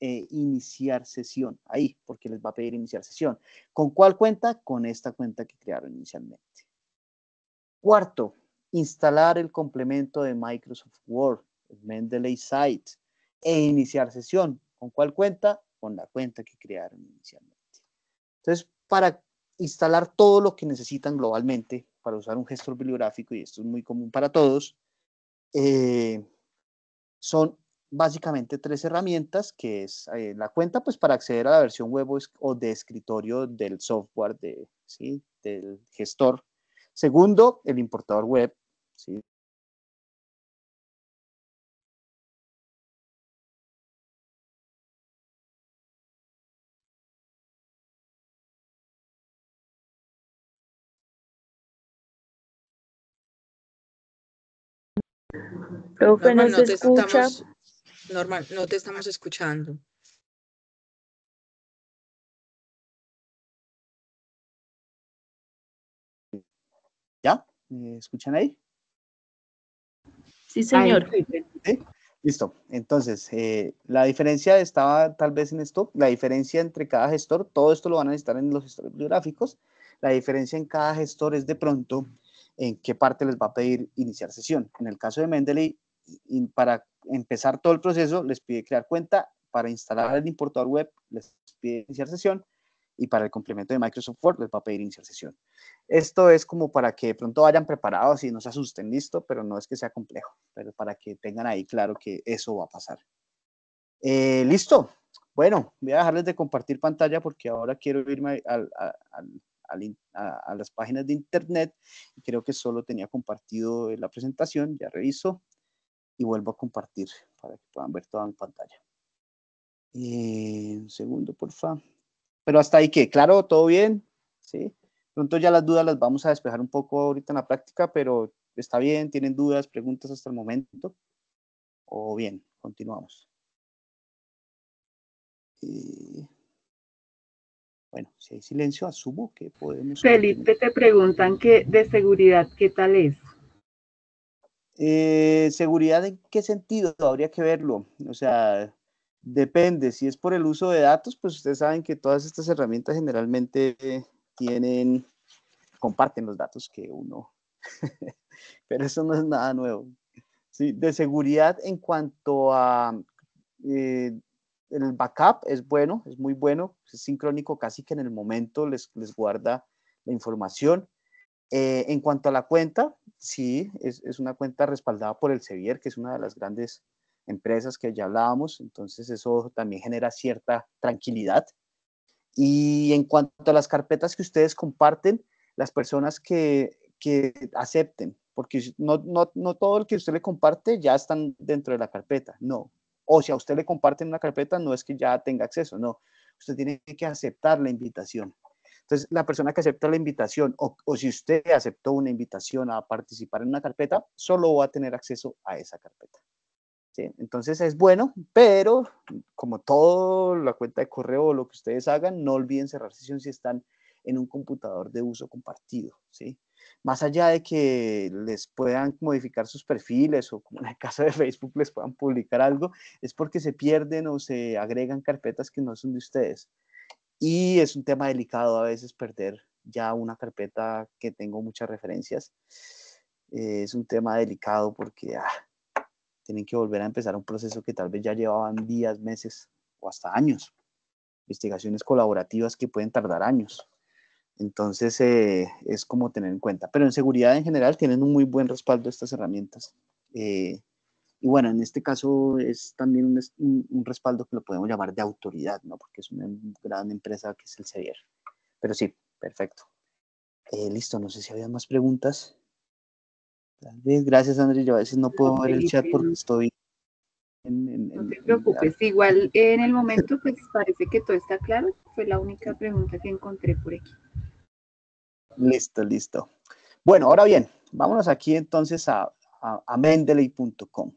e iniciar sesión. Ahí, porque les va a pedir iniciar sesión. ¿Con cuál cuenta? Con esta cuenta que crearon inicialmente. Cuarto, instalar el complemento de Microsoft Word, el Mendeley Site, e iniciar sesión. ¿Con cuál cuenta? Con la cuenta que crearon inicialmente. Entonces, para instalar todo lo que necesitan globalmente, para usar un gestor bibliográfico, y esto es muy común para todos, eh, son básicamente tres herramientas, que es eh, la cuenta pues para acceder a la versión web o de escritorio del software de, del gestor, Segundo, el importador web. ¿sí? normal, no te estamos escuchando. ¿Ya? ¿Me escuchan ahí? Sí, señor. Listo. Entonces, eh, la diferencia estaba tal vez en esto, la diferencia entre cada gestor, todo esto lo van a necesitar en los gestores bibliográficos, la diferencia en cada gestor es de pronto en qué parte les va a pedir iniciar sesión. En el caso de Mendeley, para empezar todo el proceso, les pide crear cuenta, para instalar el importador web, les pide iniciar sesión, y para el complemento de Microsoft Word les va a pedir sesión. Esto es como para que de pronto vayan preparados y no se asusten, listo, pero no es que sea complejo, pero para que tengan ahí claro que eso va a pasar. Eh, listo. Bueno, voy a dejarles de compartir pantalla porque ahora quiero irme a, las páginas de internet. Creo que solo tenía compartido la presentación, ya reviso y vuelvo a compartir para que puedan ver toda en pantalla. Eh, un segundo, por favor. Pero hasta ahí que, claro, todo bien, ¿sí? Pronto ya las dudas las vamos a despejar un poco ahorita en la práctica, pero está bien, tienen dudas, preguntas hasta el momento. O bien, continuamos. Eh, bueno, si hay silencio, asumo que podemos... Felipe, te preguntan que de seguridad, ¿qué tal es? Eh, seguridad en qué sentido, habría que verlo. O sea, Depende, si es por el uso de datos, pues ustedes saben que todas estas herramientas generalmente eh, tienen, comparten los datos que uno, pero eso no es nada nuevo. Sí, de seguridad en cuanto a eh, el backup es bueno, es muy bueno, es sincrónico casi que en el momento les, les guarda la información. Eh, en cuanto a la cuenta, sí, es, una cuenta respaldada por el Sevier, que es una de las grandes empresas que ya hablábamos, entonces eso también genera cierta tranquilidad. Y en cuanto a las carpetas que ustedes comparten, las personas que, acepten, porque no, no, todo el que usted le comparte ya están dentro de la carpeta, no. O si a usted le comparten una carpeta, no es que ya tenga acceso, no. Usted tiene que aceptar la invitación. Entonces, la persona que acepta la invitación, o, o si usted aceptó una invitación a participar en una carpeta, solo va a tener acceso a esa carpeta. Este, entonces es bueno, pero como todo, la cuenta de correo o lo que ustedes hagan, no olviden cerrar sesión si están en un computador de uso compartido, ¿sí? Más allá de que les puedan modificar sus perfiles o como en el caso de Facebook les puedan publicar algo, es porque se pierden o se agregan carpetas que no son de ustedes. Y es un tema delicado a veces perder ya una carpeta que tengo muchas referencias. es un tema delicado porque ah, tienen que volver a empezar un proceso que tal vez ya llevaban días, meses o hasta años. Investigaciones colaborativas que pueden tardar años. Entonces eh, es como tener en cuenta. Pero en seguridad en general tienen un muy buen respaldo estas herramientas. Eh, y bueno, en este caso es también un, respaldo que lo podemos llamar de autoridad, ¿no? Porque es una gran empresa que es el Sevier. Pero sí, perfecto. Eh, listo, no sé si había más preguntas gracias Andrés, yo a veces no puedo ver el chat porque estoy... no te preocupes, igual eh, en el momento pues parece que todo está claro, fue la única pregunta que encontré por aquí. Listo, listo. Bueno, ahora bien, vámonos aquí entonces a, mendeley.com.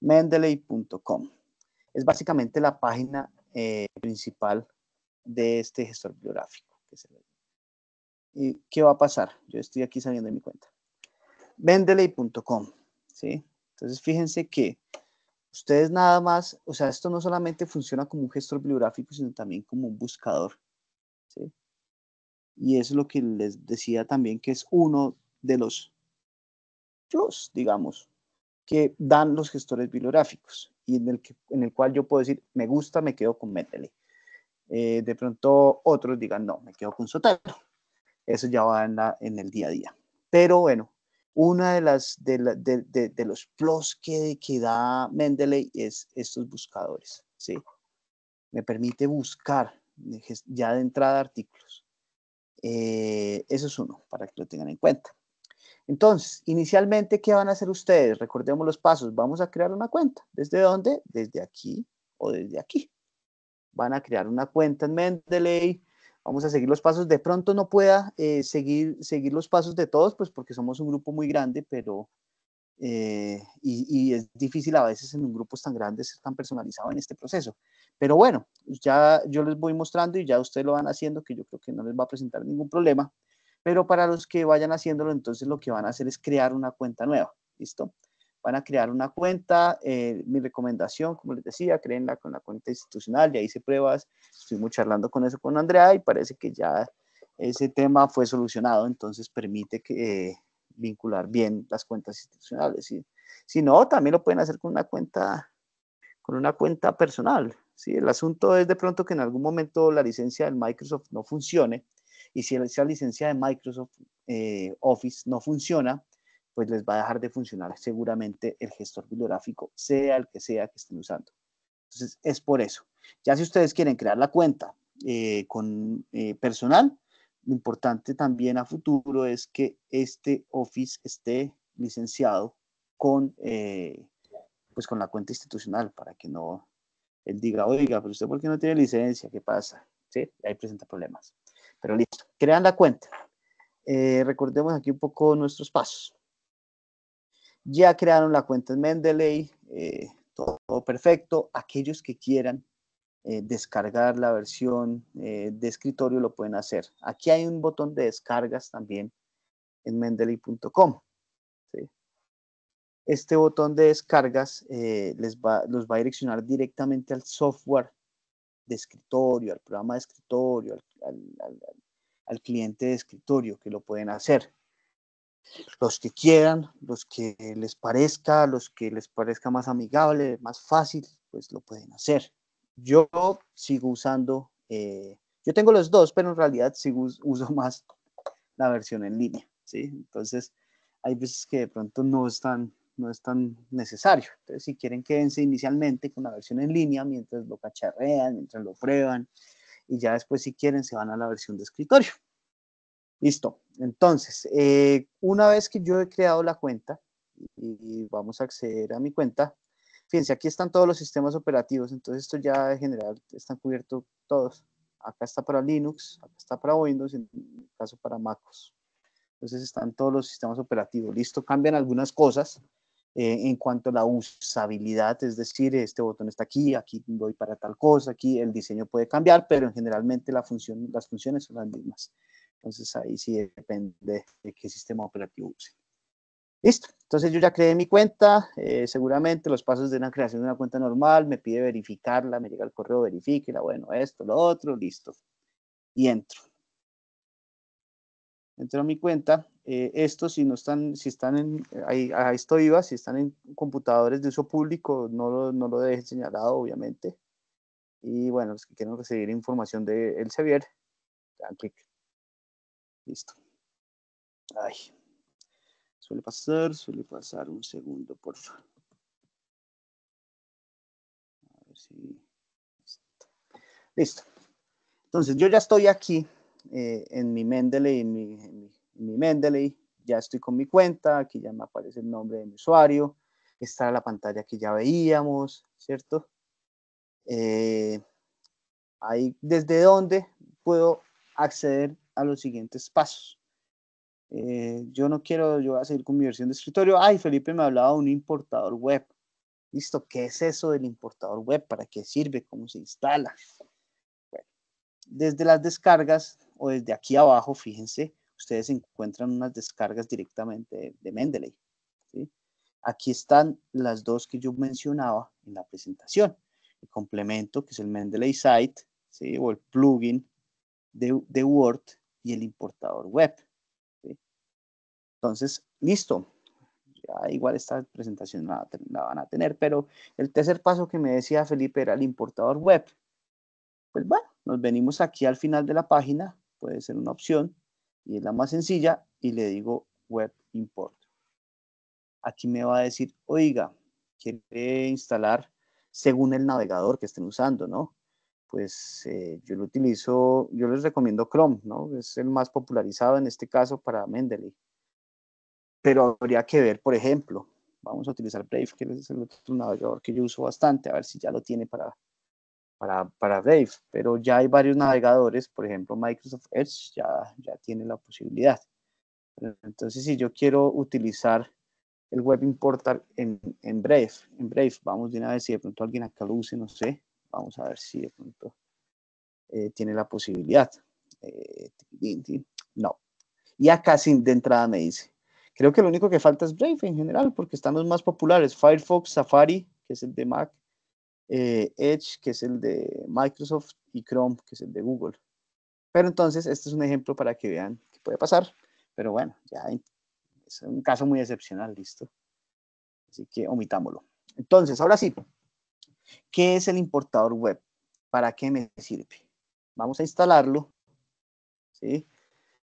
Mendeley.com es básicamente la página eh, principal de este gestor biográfico. ¿Y qué va a pasar? Yo estoy aquí saliendo de mi cuenta vendeley.com. ¿sí? Entonces, fíjense que ustedes nada más, o sea, esto no solamente funciona como un gestor bibliográfico, sino también como un buscador. ¿sí? Y es lo que les decía también, que es uno de los plus, digamos, que dan los gestores bibliográficos y en el, que, en el cual yo puedo decir, me gusta, me quedo con Mendeley. Eh, de pronto otros digan, no, me quedo con Sotelo. Eso ya va en el día a día. Pero bueno, una de las de, de, de, los plus que, da Mendeley es estos buscadores, ¿sí? Me permite buscar ya de entrada artículos. Eh, eso es uno, para que lo tengan en cuenta. Entonces, inicialmente, ¿qué van a hacer ustedes? Recordemos los pasos. Vamos a crear una cuenta. ¿Desde dónde? Desde aquí o desde aquí. Van a crear una cuenta en Mendeley vamos a seguir los pasos. De pronto no pueda eh, seguir, seguir los pasos de todos, pues porque somos un grupo muy grande, pero eh, y, es difícil a veces en un grupo tan grande ser tan personalizado en este proceso. Pero bueno, ya yo les voy mostrando y ya ustedes lo van haciendo, que yo creo que no les va a presentar ningún problema. Pero para los que vayan haciéndolo, entonces lo que van a hacer es crear una cuenta nueva. ¿Listo? van a crear una cuenta. Eh, mi recomendación, como les decía, creenla con la cuenta institucional, ya hice pruebas, estuvimos charlando con eso con Andrea y parece que ya ese tema fue solucionado, entonces permite que, eh, vincular bien las cuentas institucionales. Si no, también lo pueden hacer con una cuenta, con una cuenta personal. ¿sí? El asunto es de pronto que en algún momento la licencia de Microsoft no funcione y si esa licencia de Microsoft eh, Office no funciona, pues les va a dejar de funcionar seguramente el gestor bibliográfico, sea el que sea que estén usando. Entonces, es por eso. Ya si ustedes quieren crear la cuenta eh, con eh, personal, lo importante también a futuro es que este Office esté licenciado con, eh, pues con la cuenta institucional para que no él diga, oiga, pero usted por qué no tiene licencia, ¿qué pasa? ¿Sí? Ahí presenta problemas. Pero listo, crean la cuenta. recordemos aquí un poco nuestros pasos. Ya crearon la cuenta en Mendeley, eh, todo, perfecto. Aquellos que quieran eh, descargar la versión eh, de escritorio lo pueden hacer. Aquí hay un botón de descargas también en mendeley.com. Este botón de descargas les va, los va a direccionar directamente al software de escritorio, al programa de escritorio, al cliente de escritorio que lo pueden hacer los que quieran, los que les parezca, los que les parezca más amigable, más fácil, pues lo pueden hacer. Yo sigo usando, eh, yo tengo los dos, pero en realidad sigo uso más la versión en línea, ¿sí? Entonces, hay veces que de pronto no es tan, no es tan necesario. Entonces, si quieren, quédense inicialmente con la versión en línea mientras lo cacharrean, mientras lo prueban, y ya después, si quieren, se van a la versión de escritorio. Listo. Entonces, eh, una vez que yo he creado la cuenta y vamos a acceder a mi cuenta, fíjense, aquí están todos los sistemas operativos, entonces esto ya en general están cubiertos todos. Acá está para Linux, acá está para Windows, en mi caso para MacOS. Entonces están todos los sistemas operativos. Listo, cambian algunas cosas eh, en cuanto a la usabilidad, es decir, este botón está aquí, aquí voy para tal cosa, aquí el diseño puede cambiar, pero generalmente las funciones son las mismas. Entonces ahí sí depende de qué sistema operativo use. Listo. Entonces yo ya creé mi cuenta. Eh, seguramente los pasos de una creación de una cuenta normal. Me pide verificarla. Me llega el correo, verifíquela. Bueno, esto, lo otro, listo. Y entro. Entro a mi cuenta. Eh, esto, si no están, si están en, ahí, estoy si están en computadores de uso público, no lo, no dejen señalado, obviamente. Y bueno, los que quieran recibir información de de Sevier, dan clic. Listo. Ay. Suele pasar, suele pasar. Un segundo, por favor. A ver si. Listo. Entonces, yo ya estoy aquí eh, en mi Mendeley, en mi, en, mi, Mendeley. Ya estoy con mi cuenta. Aquí ya me aparece el nombre de mi usuario. Está la pantalla que ya veíamos, ¿cierto? Eh, ahí, ¿desde dónde puedo acceder a los siguientes pasos. Eh, yo no quiero, yo voy seguir con mi versión de escritorio. Ay, Felipe me hablaba de un importador web. Listo, ¿qué es eso del importador web? ¿Para qué sirve? ¿Cómo se instala? Bueno, desde las descargas o desde aquí abajo, fíjense, ustedes encuentran unas descargas directamente de, Mendeley. Aquí están las dos que yo mencionaba en la presentación. El complemento, que es el Mendeley Site, ¿sí? o el plugin de, de Word, y el importador web. Entonces, listo. Ya igual esta presentación la, la, van a tener, pero el tercer paso que me decía Felipe era el importador web. Pues bueno, nos venimos aquí al final de la página, puede ser una opción, y es la más sencilla, y le digo web import. Aquí me va a decir, oiga, quiere instalar según el navegador que estén usando, ¿no? pues eh, yo lo utilizo, yo les recomiendo Chrome, ¿no? Es el más popularizado en este caso para Mendeley. Pero habría que ver, por ejemplo, vamos a utilizar Brave, que es el otro navegador que yo uso bastante, a ver si ya lo tiene para, para, Brave. Pero ya hay varios navegadores, por ejemplo, Microsoft Edge ya, ya tiene la posibilidad. Entonces, si yo quiero utilizar el web importar en, en Brave, en Brave, vamos de una vez, si de pronto alguien acá lo use, no sé, Vamos a ver si de pronto eh, tiene la posibilidad. Eh, no. Y acá sin de entrada me dice. Creo que lo único que falta es Brave en general, porque están los más populares. Firefox, Safari, que es el de Mac, eh, Edge, que es el de Microsoft, y Chrome, que es el de Google. Pero entonces, este es un ejemplo para que vean qué puede pasar. Pero bueno, ya es un caso muy excepcional, listo. Así que omitámoslo. Entonces, ahora sí, ¿Qué es el importador web? ¿Para qué me sirve? Vamos a instalarlo. ¿sí?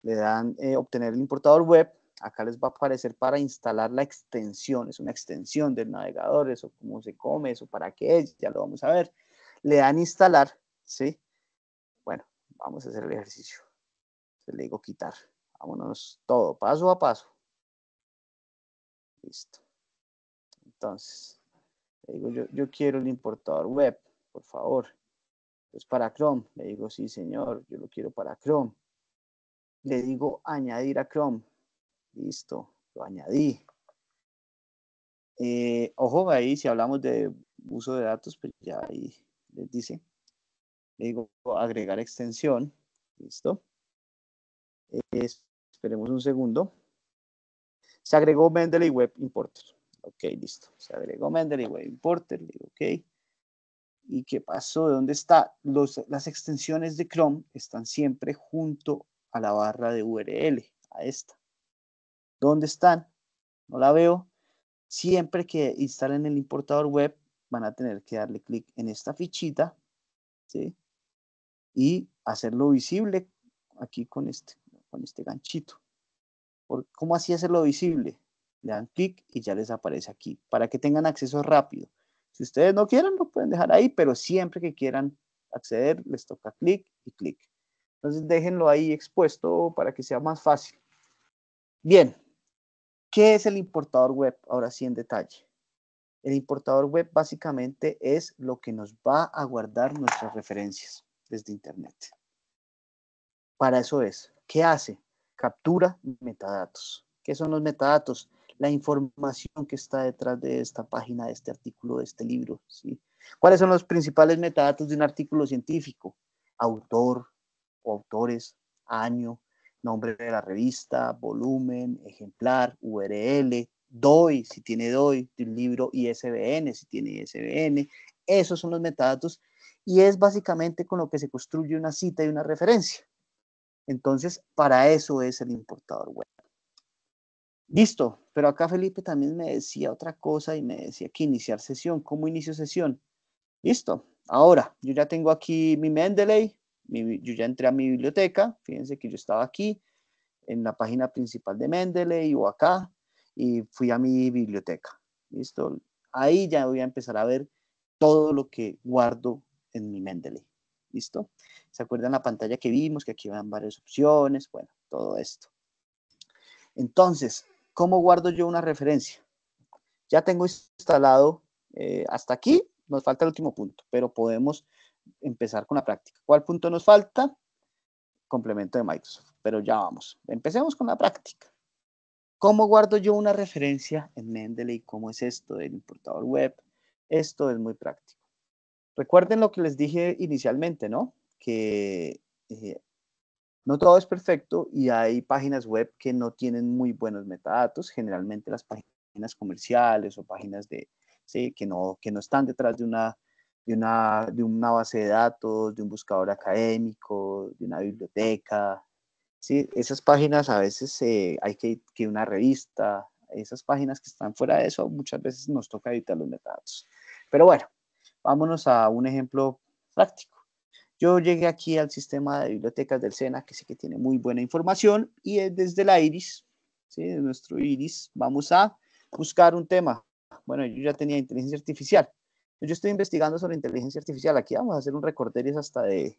Le dan eh, obtener el importador web. Acá les va a aparecer para instalar la extensión. Es una extensión del navegador. Eso cómo se come, eso para qué es. Ya lo vamos a ver. Le dan instalar. ¿sí? Bueno, vamos a hacer el ejercicio. le digo quitar. Vámonos todo, paso a paso. Listo. Entonces, le digo, yo, yo quiero el importador web, por favor. Es para Chrome. Le digo, sí, señor, yo lo quiero para Chrome. Le digo, añadir a Chrome. Listo, lo añadí. Eh, ojo ahí, si hablamos de uso de datos, pues ya ahí les dice. Le digo, agregar extensión. Listo. Eh, esperemos un segundo. Se agregó Mendeley Web Importer. Ok, listo. Se agregó Mendeley Web Importer. Digo, ok. ¿Y qué pasó? dónde está? las extensiones de Chrome están siempre junto a la barra de URL, a esta. ¿Dónde están? No la veo. Siempre que instalen el importador web, van a tener que darle clic en esta fichita, ¿sí? Y hacerlo visible aquí con este, con este ganchito. ¿Cómo así hacerlo visible? le dan clic y ya les aparece aquí, para que tengan acceso rápido. Si ustedes no quieren, lo pueden dejar ahí, pero siempre que quieran acceder, les toca clic y clic. Entonces déjenlo ahí expuesto para que sea más fácil. Bien, ¿qué es el importador web? Ahora sí en detalle. El importador web básicamente es lo que nos va a guardar nuestras referencias desde Internet. Para eso es. ¿Qué hace? Captura metadatos. ¿Qué son los metadatos? la información que está detrás de esta página, de este artículo, de este libro. ¿sí? ¿Cuáles son los principales metadatos de un artículo científico? Autor o autores, año, nombre de la revista, volumen, ejemplar, URL, DOI, si tiene DOI, un libro ISBN, si tiene ISBN. Esos son los metadatos y es básicamente con lo que se construye una cita y una referencia. Entonces, para eso es el importador web. Listo, pero acá Felipe también me decía otra cosa y me decía que iniciar sesión. ¿Cómo inicio sesión? Listo, ahora yo ya tengo aquí mi Mendeley, yo ya entré a mi biblioteca, fíjense que yo estaba aquí en la página principal de Mendeley o acá y fui a mi biblioteca. Listo, ahí ya voy a empezar a ver todo lo que guardo en mi Mendeley. ¿Listo? ¿Se acuerdan la pantalla que vimos? Que aquí van varias opciones, bueno, todo esto. Entonces, ¿Cómo guardo yo una referencia? Ya tengo instalado eh, hasta aquí, nos falta el último punto, pero podemos empezar con la práctica. ¿Cuál punto nos falta? Complemento de Microsoft, pero ya vamos. Empecemos con la práctica. ¿Cómo guardo yo una referencia en Mendeley? ¿Cómo es esto del importador web? Esto es muy práctico. Recuerden lo que les dije inicialmente, ¿no? Que eh, no todo es perfecto y hay páginas web que no tienen muy buenos metadatos, generalmente las páginas comerciales o páginas de, que, no, que no están detrás de una, una, de una base de datos, de un buscador académico, de una biblioteca. ¿sí? Esas páginas a veces eh, hay que, que una revista, esas páginas que están fuera de eso, muchas veces nos toca editar los metadatos. Pero bueno, vámonos a un ejemplo práctico. Yo llegué aquí al sistema de bibliotecas del SENA, que sé que tiene muy buena información, y eh, desde la IRIS, nuestro IRIS, vamos a buscar un tema. Bueno, yo ya tenía inteligencia artificial. Yo estoy investigando sobre inteligencia artificial. Aquí vamos a hacer un recorderis hasta de,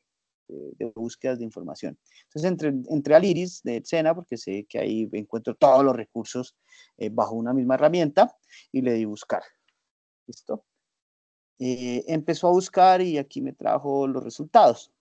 búsquedas de información. Entonces, entré al IRIS de SENA, porque sé que ahí encuentro todos los recursos eh, bajo una misma herramienta, y le di buscar. ¿Listo? Eh, empezó a buscar y aquí me trajo los resultados.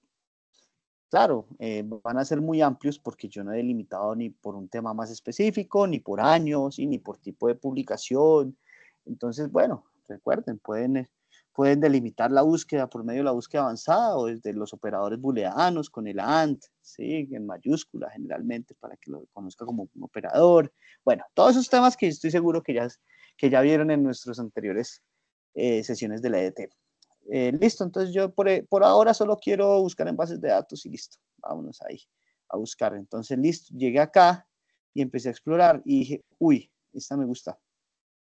Claro, eh, van a ser muy amplios porque yo no he delimitado ni por un tema más específico, ni por años, ni por tipo de publicación. Entonces, bueno, recuerden, pueden, eh, pueden delimitar la búsqueda por medio de la búsqueda avanzada o desde los operadores booleanos con el AND, ¿sí? en mayúscula generalmente para que lo conozca como un operador. Bueno, todos esos temas que estoy seguro que ya, que ya vieron en nuestros anteriores eh, sesiones de la EDT. Eh, listo, entonces yo por, eh, por, ahora solo quiero buscar en bases de datos y listo, vámonos ahí a buscar. Entonces, listo, llegué acá y empecé a explorar y dije, uy, esta me gusta,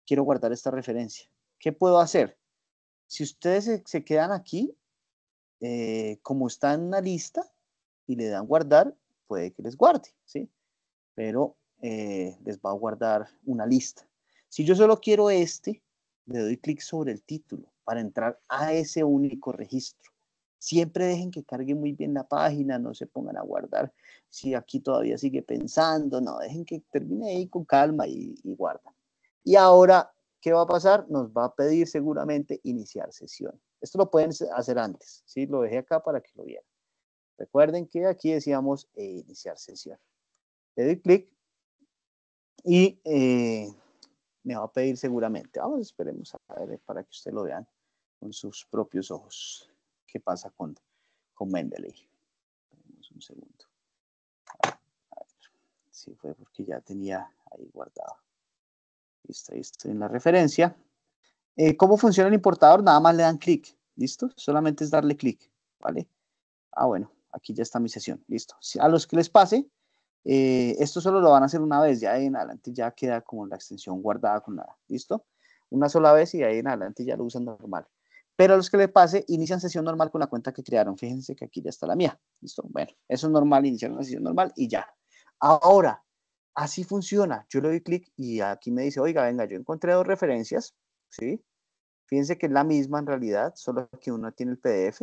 quiero guardar esta referencia. ¿Qué puedo hacer? Si ustedes se, quedan aquí, como está en una lista y le dan guardar, puede que les guarde, ¿sí? Pero les va a guardar una lista. Si yo solo quiero este, le doy clic sobre el título para entrar a ese único registro. Siempre dejen que cargue muy bien la página, no se pongan a guardar si aquí todavía sigue pensando, no, dejen que termine ahí con calma y, y guardan. Y ahora, ¿qué va a pasar? Nos va a pedir seguramente iniciar sesión. Esto lo pueden hacer antes, ¿sí? Lo dejé acá para que lo vieran. Recuerden que aquí decíamos eh, iniciar sesión. Le doy clic y eh, me va a pedir seguramente. Vamos, esperemos a ver eh, para que usted lo vean con sus propios ojos. ¿Qué pasa con, con Mendeley? un segundo. A ver, Sí, fue porque ya tenía ahí guardado. Listo, ahí estoy en la referencia. Eh, ¿Cómo funciona el importador? Nada más le dan clic. ¿Listo? Solamente es darle clic. ¿Vale? Ah, bueno, aquí ya está mi sesión. Listo. a los que les pase, eh, esto solo lo van a hacer una vez, ya ahí en adelante ya queda como la extensión guardada con nada, ¿listo? Una sola vez y ahí en adelante ya lo usan normal. Pero a los que le pase, inician sesión normal con la cuenta que crearon. Fíjense que aquí ya está la mía, ¿listo? Bueno, eso es normal, iniciar sesión normal y ya. Ahora, así funciona. Yo le doy clic y aquí me dice, oiga, venga, yo encontré dos referencias, ¿sí? Fíjense que es la misma en realidad, solo que uno tiene el PDF.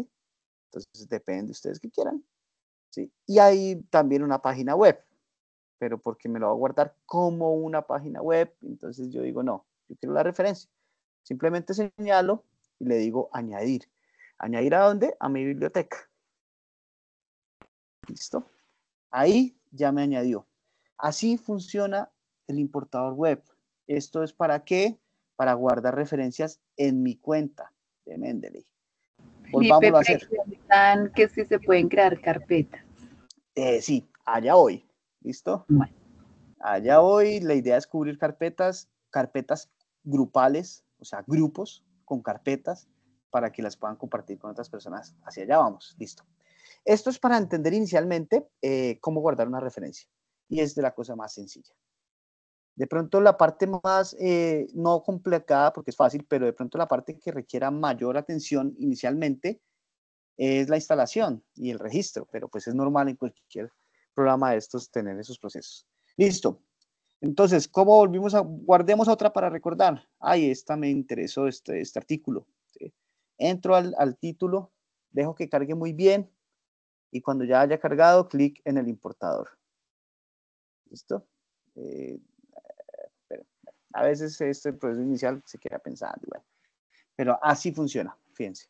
Entonces, depende de ustedes que quieran. ¿sí? Y hay también una página web pero porque me lo va a guardar como una página web, entonces yo digo, no, yo quiero la referencia. Simplemente señalo y le digo añadir. ¿Añadir a dónde? A mi biblioteca. ¿Listo? Ahí ya me añadió. Así funciona el importador web. Esto es para qué? Para guardar referencias en mi cuenta de Mendeley. Volvamos a hacer. que si se pueden crear carpetas. Eh, sí, allá hoy. ¿Listo? Allá hoy la idea es cubrir carpetas, carpetas grupales, o sea, grupos con carpetas para que las puedan compartir con otras personas. Hacia allá vamos, listo. Esto es para entender inicialmente eh, cómo guardar una referencia y es de la cosa más sencilla. De pronto la parte más, eh, no complicada porque es fácil, pero de pronto la parte que requiera mayor atención inicialmente es la instalación y el registro, pero pues es normal en cualquier programa de estos tener esos procesos. Listo. Entonces, ¿cómo volvimos a, guardemos otra para recordar? Ay, esta me interesó, este, este artículo. Entro al, título, dejo que cargue muy bien y cuando ya haya cargado, clic en el importador. ¿Listo? Eh, a veces este proceso inicial se queda pensando, pero así funciona, fíjense.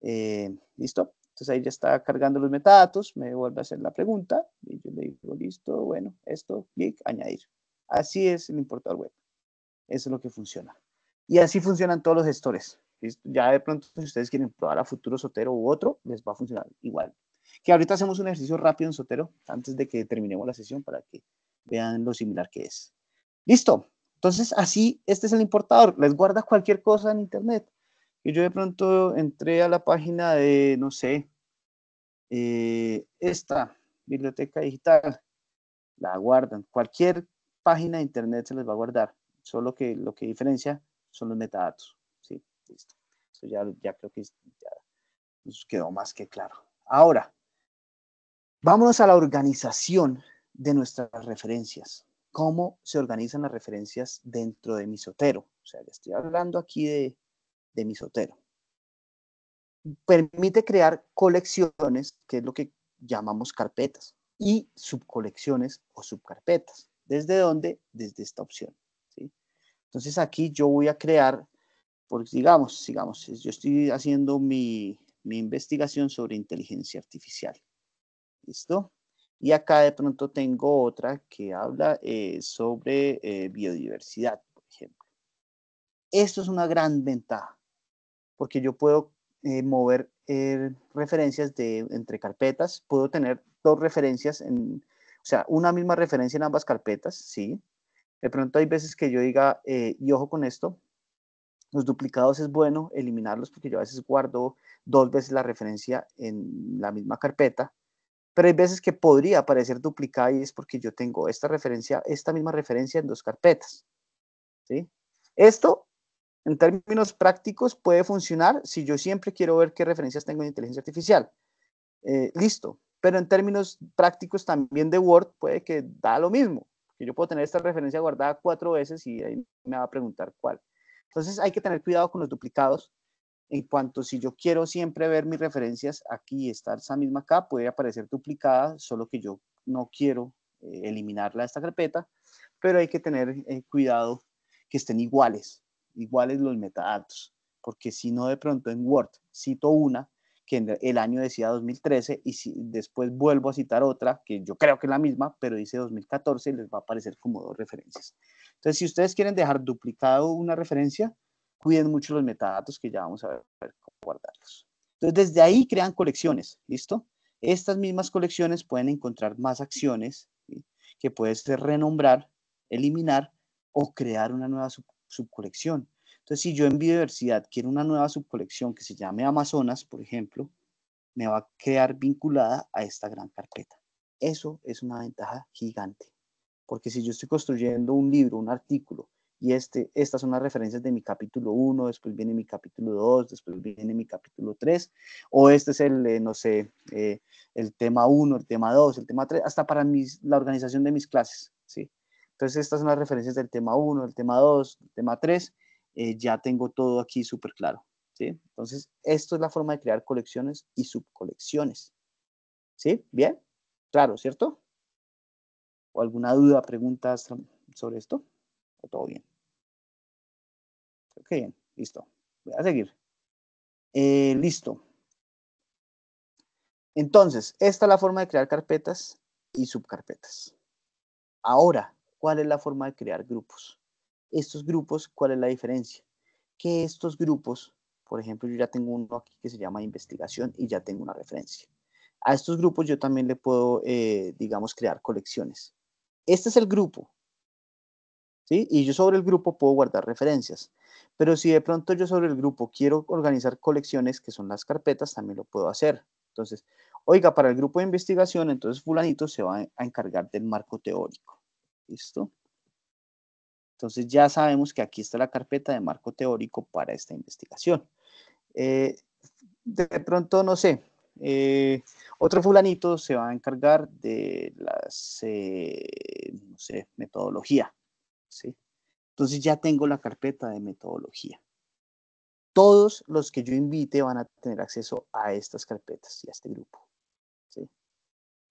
Eh, ¿Listo? Entonces ahí ya está cargando los metadatos, me vuelve a hacer la pregunta y yo le digo, listo, bueno, esto, clic, añadir. Así es el importador web. Eso es lo que funciona. Y así funcionan todos los gestores. Ya de pronto, si ustedes quieren probar a Futuro Sotero u otro, les va a funcionar igual. Que ahorita hacemos un ejercicio rápido en Sotero antes de que terminemos la sesión para que vean lo similar que es. Listo. Entonces, así, este es el importador. Les guarda cualquier cosa en Internet. Y yo de pronto entré a la página de, no sé, eh, esta biblioteca digital, la guardan. Cualquier página de internet se les va a guardar. Solo que lo que diferencia son los metadatos. Sí, listo. ya, ya creo que nos quedó más que claro. Ahora, vámonos a la organización de nuestras referencias. ¿Cómo se organizan las referencias dentro de mi sotero? O sea, le estoy hablando aquí de de mi sotero. Permite crear colecciones, que es lo que llamamos carpetas, y subcolecciones o subcarpetas. ¿Desde dónde? Desde esta opción. Entonces aquí yo voy a crear, porque digamos, digamos, yo estoy haciendo mi, investigación sobre inteligencia artificial. ¿Listo? Y acá de pronto tengo otra que habla eh, sobre eh, biodiversidad, por ejemplo. Esto es una gran ventaja porque yo puedo eh, mover eh, referencias de, entre carpetas, puedo tener dos referencias, en, o sea, una misma referencia en ambas carpetas, ¿sí? De pronto hay veces que yo diga, eh, y ojo con esto, los duplicados es bueno eliminarlos porque yo a veces guardo dos veces la referencia en la misma carpeta, pero hay veces que podría aparecer duplicada y es porque yo tengo esta referencia, esta misma referencia en dos carpetas, ¿sí? Esto en términos prácticos, puede funcionar si yo siempre quiero ver qué referencias tengo en inteligencia artificial. Eh, listo. Pero en términos prácticos también de Word puede que da lo mismo. Que yo puedo tener esta referencia guardada cuatro veces y ahí me va a preguntar cuál. Entonces hay que tener cuidado con los duplicados. En cuanto si yo quiero siempre ver mis referencias aquí, estar esa misma acá, puede aparecer duplicada, solo que yo no quiero eh, eliminarla de esta carpeta. Pero hay que tener eh, cuidado que estén iguales iguales los metadatos, porque si no de pronto en Word cito una que el año decía 2013 y si, después vuelvo a citar otra que yo creo que es la misma, pero dice 2014 les va a aparecer como dos referencias. Entonces, si ustedes quieren dejar duplicado una referencia, cuiden mucho los metadatos que ya vamos a ver, cómo guardarlos. Entonces, desde ahí crean colecciones, ¿listo? Estas mismas colecciones pueden encontrar más acciones que puede ser renombrar, eliminar o crear una nueva sub subcolección. Entonces, si yo en biodiversidad quiero una nueva subcolección que se llame Amazonas, por ejemplo, me va a crear vinculada a esta gran carpeta. Eso es una ventaja gigante, porque si yo estoy construyendo un libro, un artículo, y este, estas son las referencias de mi capítulo 1, después viene mi capítulo 2, después viene mi capítulo 3, o este es el, eh, no sé, eh, el tema 1, el tema 2, el tema 3, hasta para la organización de mis clases, ¿sí? Entonces estas son las referencias del tema 1, del tema 2, del tema 3. Eh, ya tengo todo aquí súper claro. Entonces, esto es la forma de crear colecciones y subcolecciones. ¿Sí? ¿Bien? Claro, ¿cierto? ¿O alguna duda, preguntas sobre esto? todo bien? Ok, listo. Voy a seguir. Eh, listo. Entonces, esta es la forma de crear carpetas y subcarpetas. Ahora, cuál es la forma de crear grupos. Estos grupos, ¿cuál es la diferencia? Que estos grupos, por ejemplo, yo ya tengo uno aquí que se llama investigación y ya tengo una referencia. A estos grupos yo también le puedo, eh, digamos, crear colecciones. Este es el grupo, ¿Sí? Y yo sobre el grupo puedo guardar referencias. Pero si de pronto yo sobre el grupo quiero organizar colecciones, que son las carpetas, también lo puedo hacer. Entonces, oiga, para el grupo de investigación, entonces fulanito se va a encargar del marco teórico. ¿Listo? Entonces ya sabemos que aquí está la carpeta de marco teórico para esta investigación. Eh, de pronto, no sé, eh, otro fulanito se va a encargar de la eh, metodología, Entonces ya tengo la carpeta de metodología. Todos los que yo invite van a tener acceso a estas carpetas y a este grupo.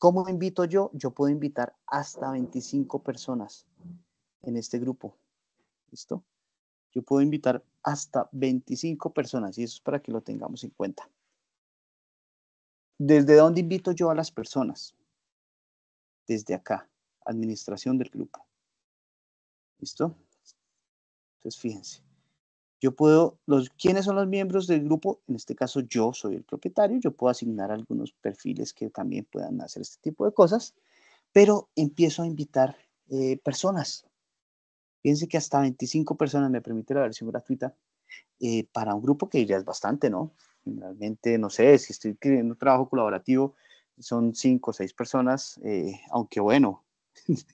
¿Cómo invito yo? Yo puedo invitar hasta 25 personas en este grupo. ¿Listo? Yo puedo invitar hasta 25 personas y eso es para que lo tengamos en cuenta. ¿Desde dónde invito yo a las personas? Desde acá, administración del grupo. ¿Listo? Entonces, fíjense. Yo puedo, los, ¿quiénes son los miembros del grupo? En este caso yo soy el propietario, yo puedo asignar algunos perfiles que también puedan hacer este tipo de cosas, pero empiezo a invitar eh, personas. Fíjense que hasta 25 personas me permite la versión gratuita eh, para un grupo que ya es bastante, ¿no? realmente no sé, si estoy creando un trabajo colaborativo, son 5 o 6 personas, eh, aunque bueno,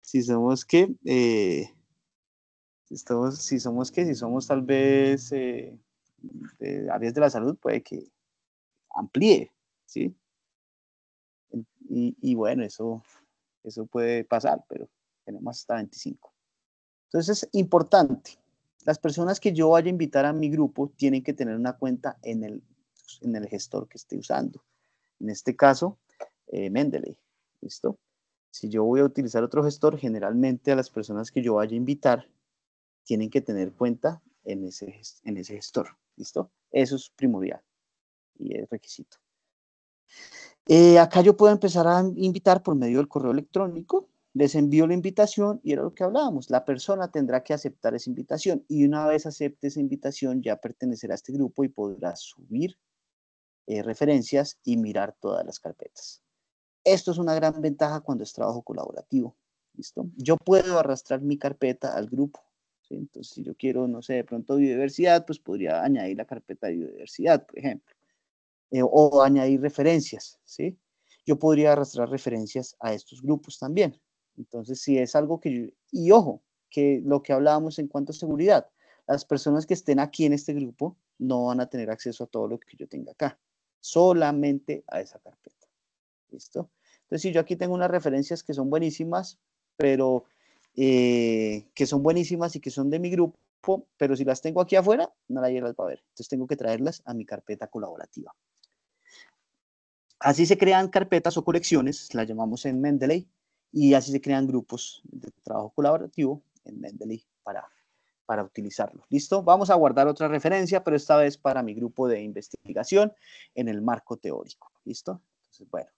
si somos que si, si somos que, si somos tal vez eh, de áreas de la salud, puede que amplíe, ¿sí? Y, bueno, eso, eso puede pasar, pero tenemos hasta 25. Entonces es importante. Las personas que yo vaya a invitar a mi grupo tienen que tener una cuenta en el, en el gestor que esté usando. En este caso, eh, Mendeley. ¿Listo? Si yo voy a utilizar otro gestor, generalmente a las personas que yo vaya a invitar tienen que tener cuenta en ese, en ese gestor. ¿Listo? Eso es primordial y es requisito. Eh, acá yo puedo empezar a invitar por medio del correo electrónico. Les envío la invitación y era lo que hablábamos. La persona tendrá que aceptar esa invitación y una vez acepte esa invitación ya pertenecerá a este grupo y podrá subir eh, referencias y mirar todas las carpetas. Esto es una gran ventaja cuando es trabajo colaborativo. ¿Listo? Yo puedo arrastrar mi carpeta al grupo entonces, si yo quiero, no sé, de pronto biodiversidad, pues podría añadir la carpeta de biodiversidad, por ejemplo, eh, o añadir referencias, ¿sí? Yo podría arrastrar referencias a estos grupos también. Entonces, si es algo que yo, y ojo, que lo que hablábamos en cuanto a seguridad, las personas que estén aquí en este grupo no van a tener acceso a todo lo que yo tenga acá, solamente a esa carpeta. ¿Listo? Entonces, si yo aquí tengo unas referencias que son buenísimas, pero eh, que son buenísimas y que son de mi grupo, pero si las tengo aquí afuera, no las va a ver. Entonces tengo que traerlas a mi carpeta colaborativa. Así se crean carpetas o colecciones, las llamamos en Mendeley, y así se crean grupos de trabajo colaborativo en Mendeley para, para utilizarlo. ¿Listo? Vamos a guardar otra referencia, pero esta vez para mi grupo de investigación en el marco teórico. ¿Listo? Entonces, bueno,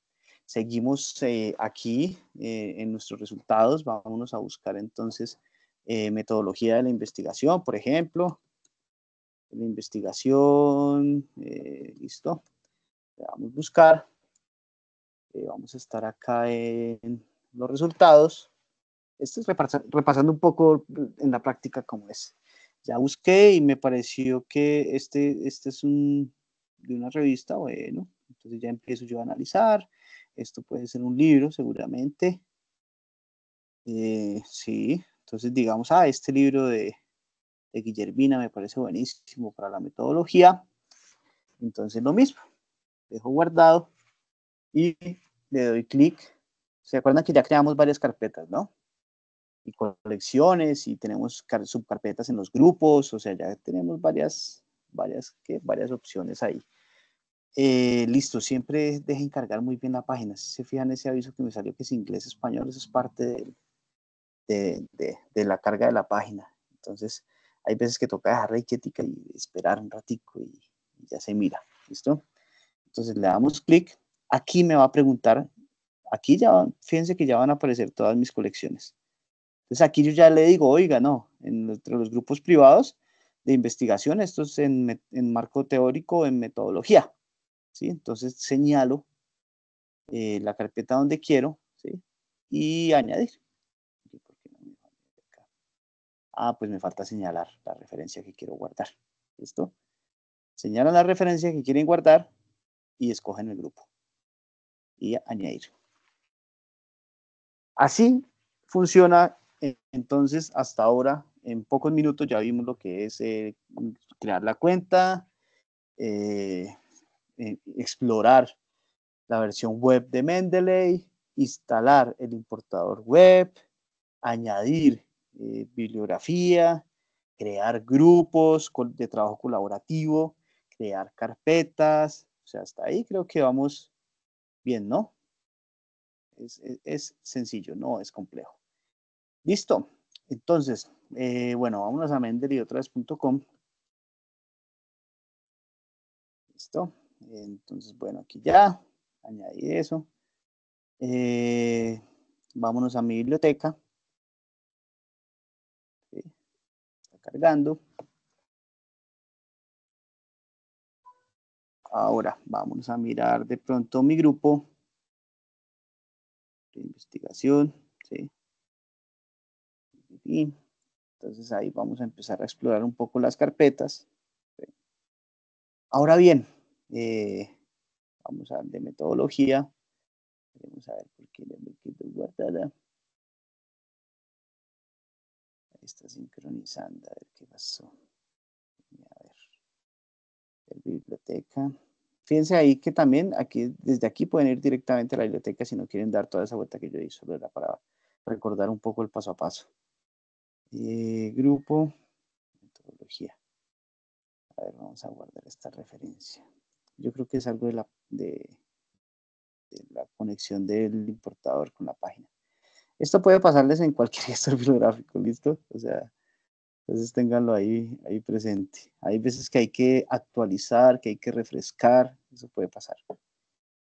Seguimos eh, aquí eh, en nuestros resultados, vámonos a buscar entonces eh, metodología de la investigación, por ejemplo, la investigación, listo, vamos a buscar, vamos a estar acá en los resultados, esto es repasando un poco en la práctica cómo es. Ya busqué y me pareció que este, este es un, de una revista, bueno, entonces ya empiezo yo a analizar, esto puede ser un libro, seguramente. Eh, sí, entonces digamos, ah, este libro de, Guillermina me parece buenísimo para la metodología. Entonces lo mismo, dejo guardado y le doy clic. ¿Se acuerdan que ya creamos varias carpetas, no? Y colecciones y tenemos subcarpetas en los grupos, o sea, ya tenemos varias, varias, varias opciones ahí. Eh, listo, siempre dejen cargar muy bien la página. Si se fijan ese aviso que me salió que es inglés, español, eso es parte de, la carga de la página. Entonces, hay veces que toca dejar la y esperar un ratico y, ya se mira. ¿Listo? Entonces le damos clic. Aquí me va a preguntar, aquí ya, fíjense que ya van a aparecer todas mis colecciones. Entonces aquí yo ya le digo, oiga, no, entre los grupos privados de investigación, esto es en, en marco teórico, en metodología. Entonces señalo eh, la carpeta donde quiero, Y añadir. Ah, pues me falta señalar la referencia que quiero guardar. ¿Listo? Señalan la referencia que quieren guardar y escogen el grupo. Y añadir. Así funciona eh, entonces hasta ahora. En pocos minutos ya vimos lo que es eh, crear la cuenta, eh, explorar la versión web de Mendeley, instalar el importador web, añadir eh, bibliografía, crear grupos de trabajo colaborativo, crear carpetas, o sea, hasta ahí creo que vamos bien, ¿no? Es, sencillo, no es complejo. Listo. Entonces, eh, bueno, vámonos a mendeley Listo. Entonces, bueno, aquí ya añadí eso. Eh, vámonos a mi biblioteca. Está cargando. Ahora, vamos a mirar de pronto mi grupo de investigación. Y entonces ahí vamos a empezar a explorar un poco las carpetas. Ahora bien, eh, vamos a ver de metodología. Vamos a ver por qué le quito guardada. Está sincronizando, a ver qué pasó. A ver. biblioteca. Fíjense ahí que también aquí, desde aquí pueden ir directamente a la biblioteca si no quieren dar toda esa vuelta que yo hice, ¿verdad? Para recordar un poco el paso a paso. Eh, grupo, metodología. A ver, vamos a guardar esta referencia. Yo creo que es algo de la, conexión del importador con la página. Esto puede pasarles en cualquier gestor bibliográfico, ¿listo? O sea, entonces ténganlo ahí, ahí presente. Hay veces que hay que actualizar, que hay que refrescar, eso puede pasar.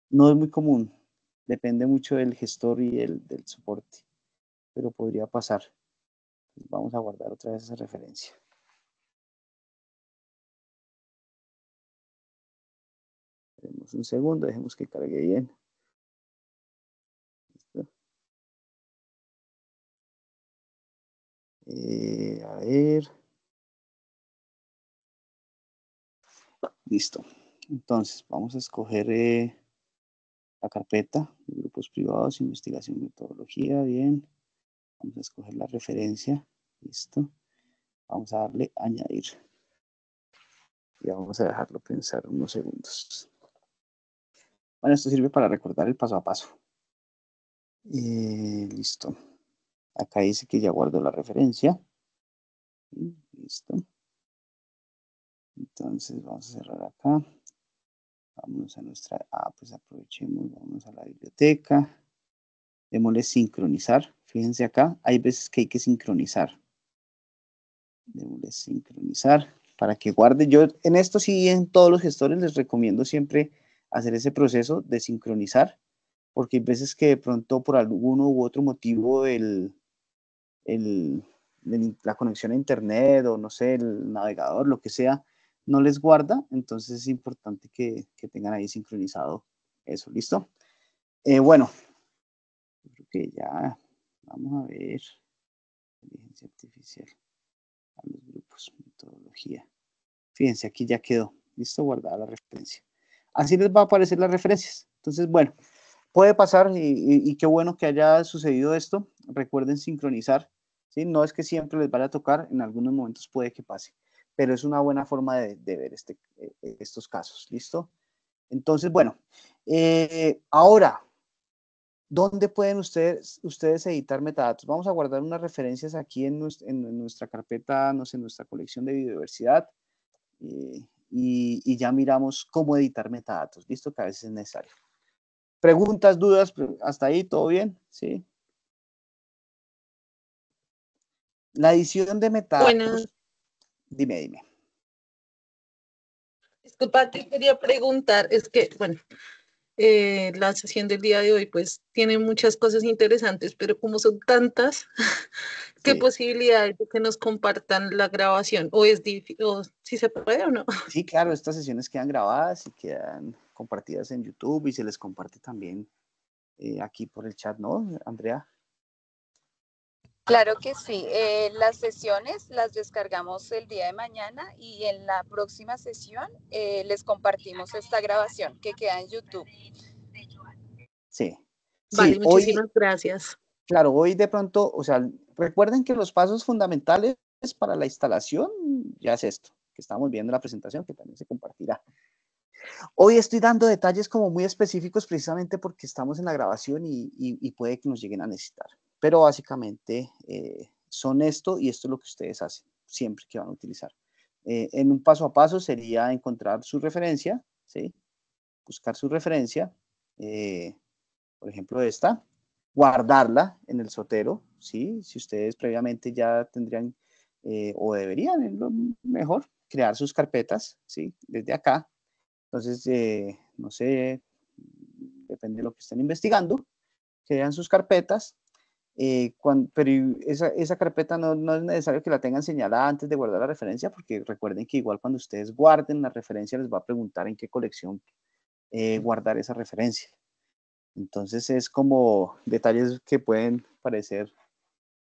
No es muy común, depende mucho del gestor y del soporte, pero podría pasar. vamos a guardar otra vez esa referencia. un segundo, dejemos que cargue bien. ¿Listo? Eh, a ver. Listo. Entonces, vamos a escoger eh, la carpeta grupos privados, investigación, metodología, bien. Vamos a escoger la referencia, listo. Vamos a darle añadir. Y vamos a dejarlo pensar unos segundos. Bueno, esto sirve para recordar el paso a paso. listo. Acá dice que ya guardo la referencia. Listo. Entonces vamos a cerrar acá. Vamos a nuestra... Ah, pues aprovechemos. Vamos a la biblioteca. Démosle sincronizar. Fíjense acá. Hay veces que hay que sincronizar. Démosle sincronizar. Para que guarde. Yo en esto sí, en todos los gestores les recomiendo siempre hacer ese proceso de sincronizar, porque hay veces que de pronto por alguno u otro motivo la conexión a internet o no sé, el navegador, lo que sea, no les guarda, entonces es importante que, que tengan ahí sincronizado eso, ¿listo? Eh, bueno, creo que ya, vamos a ver, inteligencia artificial, a los grupos, metodología. Fíjense, aquí ya quedó, listo, guardada la referencia así les va a aparecer las referencias. Entonces, bueno, puede pasar y, qué bueno que haya sucedido esto. Recuerden sincronizar. ¿sí? No es que siempre les vaya a tocar, en algunos momentos puede que pase, pero es una buena forma de, ver este, eh, estos casos. ¿Listo? Entonces, bueno, eh, ahora, ¿dónde pueden ustedes, ustedes editar metadatos? Vamos a guardar unas referencias aquí en, nuestra, carpeta, no sé, en nuestra colección de biodiversidad. Eh, y, ya miramos cómo editar metadatos, listo, que a veces es necesario. Preguntas, dudas, hasta ahí, ¿todo bien? Sí. La edición de metadatos. Buenas. Dime, dime. Disculpa, te quería preguntar, es que, bueno, eh, la sesión del día de hoy pues tiene muchas cosas interesantes, pero como son tantas, ¿qué posibilidad posibilidades de que nos compartan la grabación? ¿O es difícil, o si se puede o no? Sí, claro, estas sesiones quedan grabadas y quedan compartidas en YouTube y se les comparte también eh, aquí por el chat, ¿no, Andrea? Claro que sí. Eh, las sesiones las descargamos el día de mañana y en la próxima sesión eh, les compartimos esta grabación que queda en YouTube. Sí. Vale, muchísimas gracias. Claro, hoy de pronto, o sea, recuerden que los pasos fundamentales para la instalación ya es esto, que estamos viendo la presentación, que también se compartirá. Hoy estoy dando detalles como muy específicos precisamente porque estamos en la grabación y puede que nos lleguen a necesitar. Pero básicamente eh, son esto y esto es lo que ustedes hacen siempre que van a utilizar. Eh, en un paso a paso sería encontrar su referencia, ¿sí? buscar su referencia, eh, por ejemplo esta, guardarla en el sotero, ¿sí? si ustedes previamente ya tendrían o deberían, lo mejor, crear sus carpetas ¿sí? desde acá. Entonces, no sé, depende de lo que estén investigando, crean sus carpetas, eh, pero esa, esa carpeta no, no, es necesario que la tengan señalada antes de guardar la referencia, porque recuerden que igual cuando ustedes guarden la referencia les va a preguntar en qué colección eh, guardar esa referencia. Entonces es como detalles que pueden parecer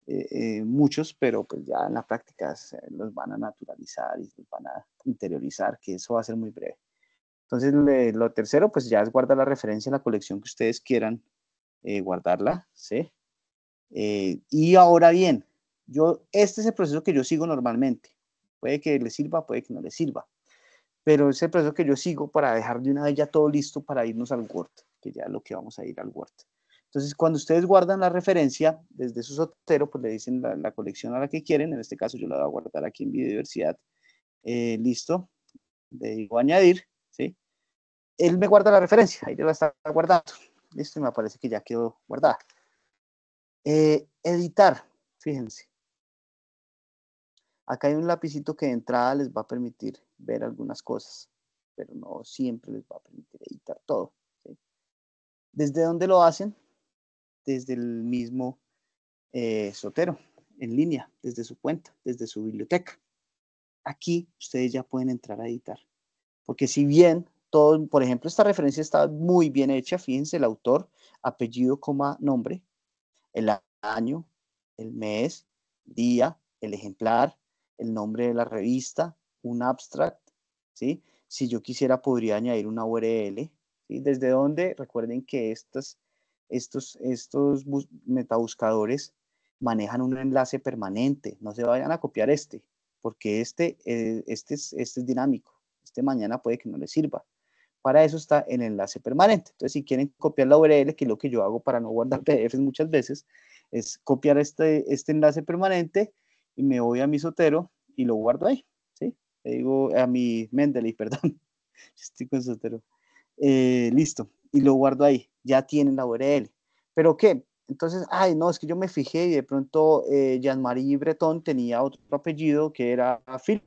eh, muchos, pero pues ya en la práctica los van a naturalizar y los van a interiorizar, que eso va a ser muy breve. Entonces lo tercero pues ya es guardar la referencia en la colección que ustedes quieran guardarla, ¿sí? Eh, y ahora bien, yo, este es el proceso que yo sigo normalmente. Puede que le sirva, puede que no le sirva. Pero es el proceso que yo sigo para dejar de una vez ya todo listo para irnos al Word, que ya lo que vamos a ir al Word. Entonces, cuando ustedes guardan la referencia desde su sotero, pues le dicen la, colección a la que quieren. En este caso, yo la voy a guardar aquí en biodiversidad. Eh, listo. Le digo añadir, ¿sí? Él me guarda la referencia, ahí la está guardando. Listo, y me parece que ya quedó guardada. Eh, editar, fíjense. Acá hay un lapicito que de entrada les va a permitir ver algunas cosas, pero no siempre les va a permitir editar todo. ¿Desde dónde lo hacen? Desde el mismo eh, Sotero, en línea, desde su cuenta, desde su biblioteca. Aquí ustedes ya pueden entrar a editar, porque si bien todo, por ejemplo, esta referencia está muy bien hecha, fíjense el autor, apellido, coma, nombre, el año, el mes, día, el ejemplar, el nombre de la revista, un abstract, ¿sí? Si yo quisiera, podría añadir una URL, ¿sí? Desde donde, recuerden que estas, estos, estos metabuscadores manejan un enlace permanente, no se vayan a copiar este, porque este, eh, este, es, este es dinámico, este mañana puede que no le sirva, para eso está el enlace permanente. Entonces, si quieren copiar la URL, que es lo que yo hago para no guardar PDFs muchas veces, es copiar este, este enlace permanente y me voy a mi Sotero y lo guardo ahí. ¿sí? Le digo a mi Mendeley, perdón. Estoy con Sotero. Eh, listo. Y lo guardo ahí. Ya tienen la URL. ¿Pero qué? Entonces, ay, no, es que yo me fijé y de pronto eh, Jean-Marie Breton tenía otro apellido que era Phil,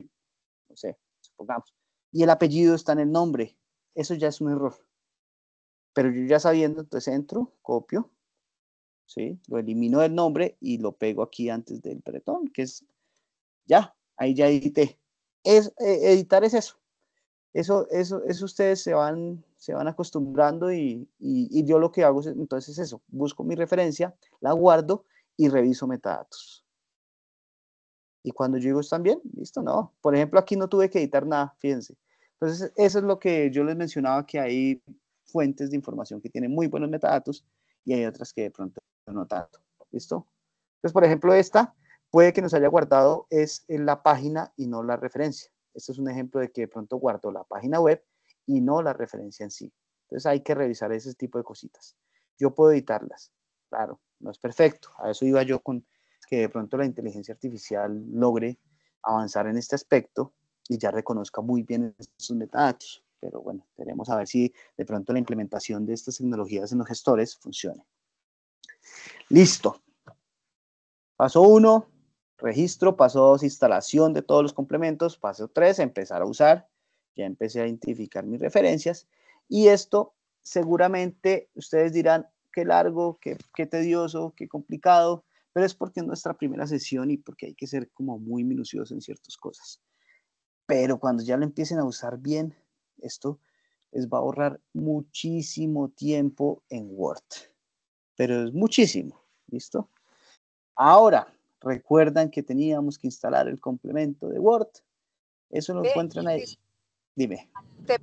No sé, supongamos. Y el apellido está en el nombre eso ya es un error. Pero yo ya sabiendo, entonces entro, copio, ¿sí? lo elimino del nombre y lo pego aquí antes del pretón, que es ya, ahí ya edité. Es, eh, editar es eso. Eso, eso, ustedes se van, se van acostumbrando y, yo lo que hago entonces es eso, busco mi referencia, la guardo y reviso metadatos. Y cuando yo digo, ¿están bien? Listo, no. Por ejemplo, aquí no tuve que editar nada, fíjense. Entonces, eso es lo que yo les mencionaba, que hay fuentes de información que tienen muy buenos metadatos y hay otras que de pronto no tanto. ¿Listo? Entonces, por ejemplo, esta puede que nos haya guardado es en la página y no la referencia. Este es un ejemplo de que de pronto guardó la página web y no la referencia en sí. Entonces hay que revisar ese tipo de cositas. Yo puedo editarlas, claro, no es perfecto. A eso iba yo con que de pronto la inteligencia artificial logre avanzar en este aspecto, y ya reconozca muy bien esos metadatos. Pero bueno, veremos a ver si de pronto la implementación de estas tecnologías en los gestores funciona. Listo. Paso uno, registro. Paso dos, instalación de todos los complementos. Paso tres, empezar a usar. Ya empecé a identificar mis referencias. Y esto seguramente ustedes dirán, qué largo, qué, qué tedioso, qué complicado pero es porque es nuestra primera sesión y porque hay que ser como muy minucioso en ciertas cosas pero cuando ya lo empiecen a usar bien, esto les va a ahorrar muchísimo tiempo en Word, pero es muchísimo, ¿listo? Ahora, recuerdan que teníamos que instalar el complemento de Word, eso lo encuentran ahí. Dime. ¿Te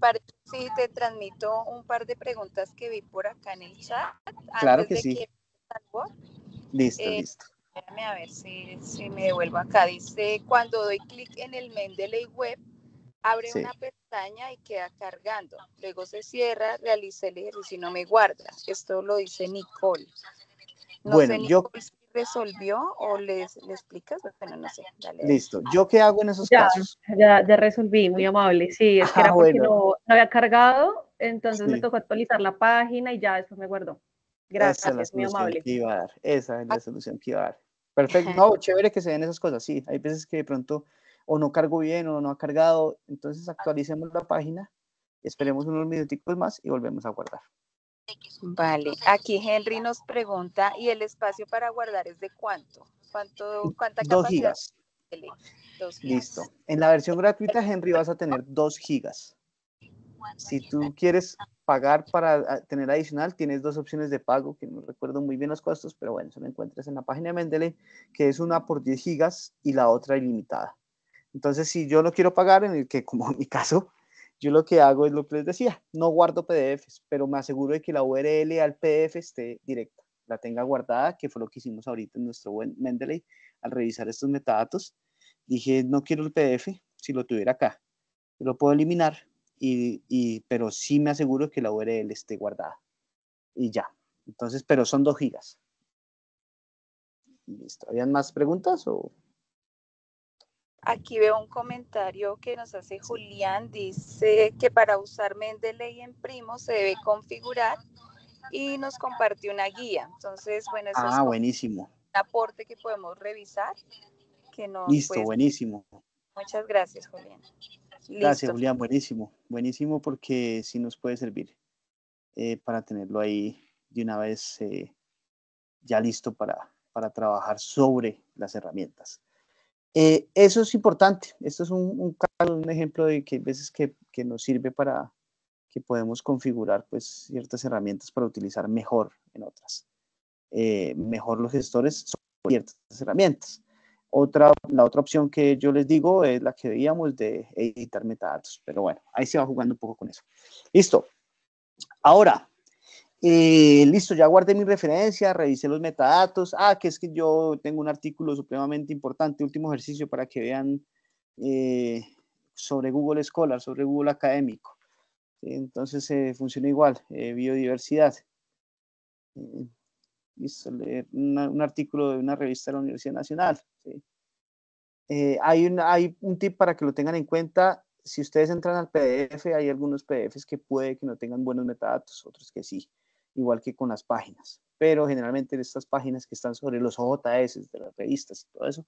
si te transmito un par de preguntas que vi por acá en el chat? Claro que sí. Listo, eh, listo. Déjame a ver si, me devuelvo acá. Dice, cuando doy clic en el Mendeley Web, abre una pestaña y queda cargando. Luego se cierra, realice el ejercicio y no me guarda. Esto lo dice Nicole. bueno, sé, Nicole, yo... resolvió o les, le explicas, bueno, no sé. Listo. ¿Yo qué hago en esos casos? Ya, ya resolví, muy amable. Sí, es que ah, era porque bueno. no, había cargado, entonces me tocó actualizar la página y ya eso me guardó. Gracias, esa es muy amable. Esa es la ah. solución que iba a dar. Perfecto, no, chévere que se den esas cosas, sí, hay veces que de pronto o no cargo bien o no ha cargado, entonces ah. actualicemos la página, esperemos unos minutitos más y volvemos a guardar. Vale, aquí Henry nos pregunta, ¿y el espacio para guardar es de cuánto? ¿Cuánto ¿Cuánta capacidad? gigas. Listo. En la versión gratuita, Henry, vas a tener dos gigas. Si tú quieres pagar para ah, tener adicional, tienes dos opciones de pago, que no recuerdo muy bien los costos, pero bueno, eso lo encuentras en la página de Mendeley, que es una por 10 gigas y la otra ilimitada. Entonces, si yo no quiero pagar, en el que, como en mi caso, yo lo que hago es lo que les decía, no guardo PDFs, pero me aseguro de que la URL al PDF esté directa, la tenga guardada, que fue lo que hicimos ahorita en nuestro buen Mendeley al revisar estos metadatos. Dije, no quiero el PDF, si lo tuviera acá, lo puedo eliminar, y, y, pero sí me aseguro que la URL esté guardada. Y ya. Entonces, pero son dos gigas. Listo. ¿Habían más preguntas o...? Aquí veo un comentario que nos hace Julián. Dice que para usar Mendeley en Primo se debe configurar y nos compartió una guía. Entonces, bueno, eso es ah, buenísimo. un aporte que podemos revisar. Que Listo, buenísimo. Muchas gracias, Julián. Gracias, Julián. Buenísimo. Buenísimo porque sí nos puede servir eh, para tenerlo ahí de una vez eh, ya listo para, trabajar sobre las herramientas. Eh, eso es importante. Esto es un, ejemplo de que hay veces que, que, nos sirve para que podemos configurar pues, ciertas herramientas para utilizar mejor en otras. mejor los gestores sobre ciertas herramientas. Otra, la otra opción que yo les digo es la que veíamos de editar metadatos, pero bueno, ahí se va jugando un poco con eso. Listo. Ahora, eh, listo, ya guardé mi referencia, revisé los metadatos. Ah, que es que yo tengo un artículo supremamente importante, último ejercicio para que vean eh, sobre Google Scholar, sobre Google Académico. Entonces eh, funciona igual, biodiversidad. listo, leer un artículo de una revista de la Universidad Nacional eh, hay, un, hay un tip para que lo tengan en cuenta. Si ustedes entran al PDF, hay algunos PDFs que puede que no tengan buenos metadatos, otros que sí, igual que con las páginas. Pero generalmente en estas páginas que están sobre los OJS de las revistas y todo eso,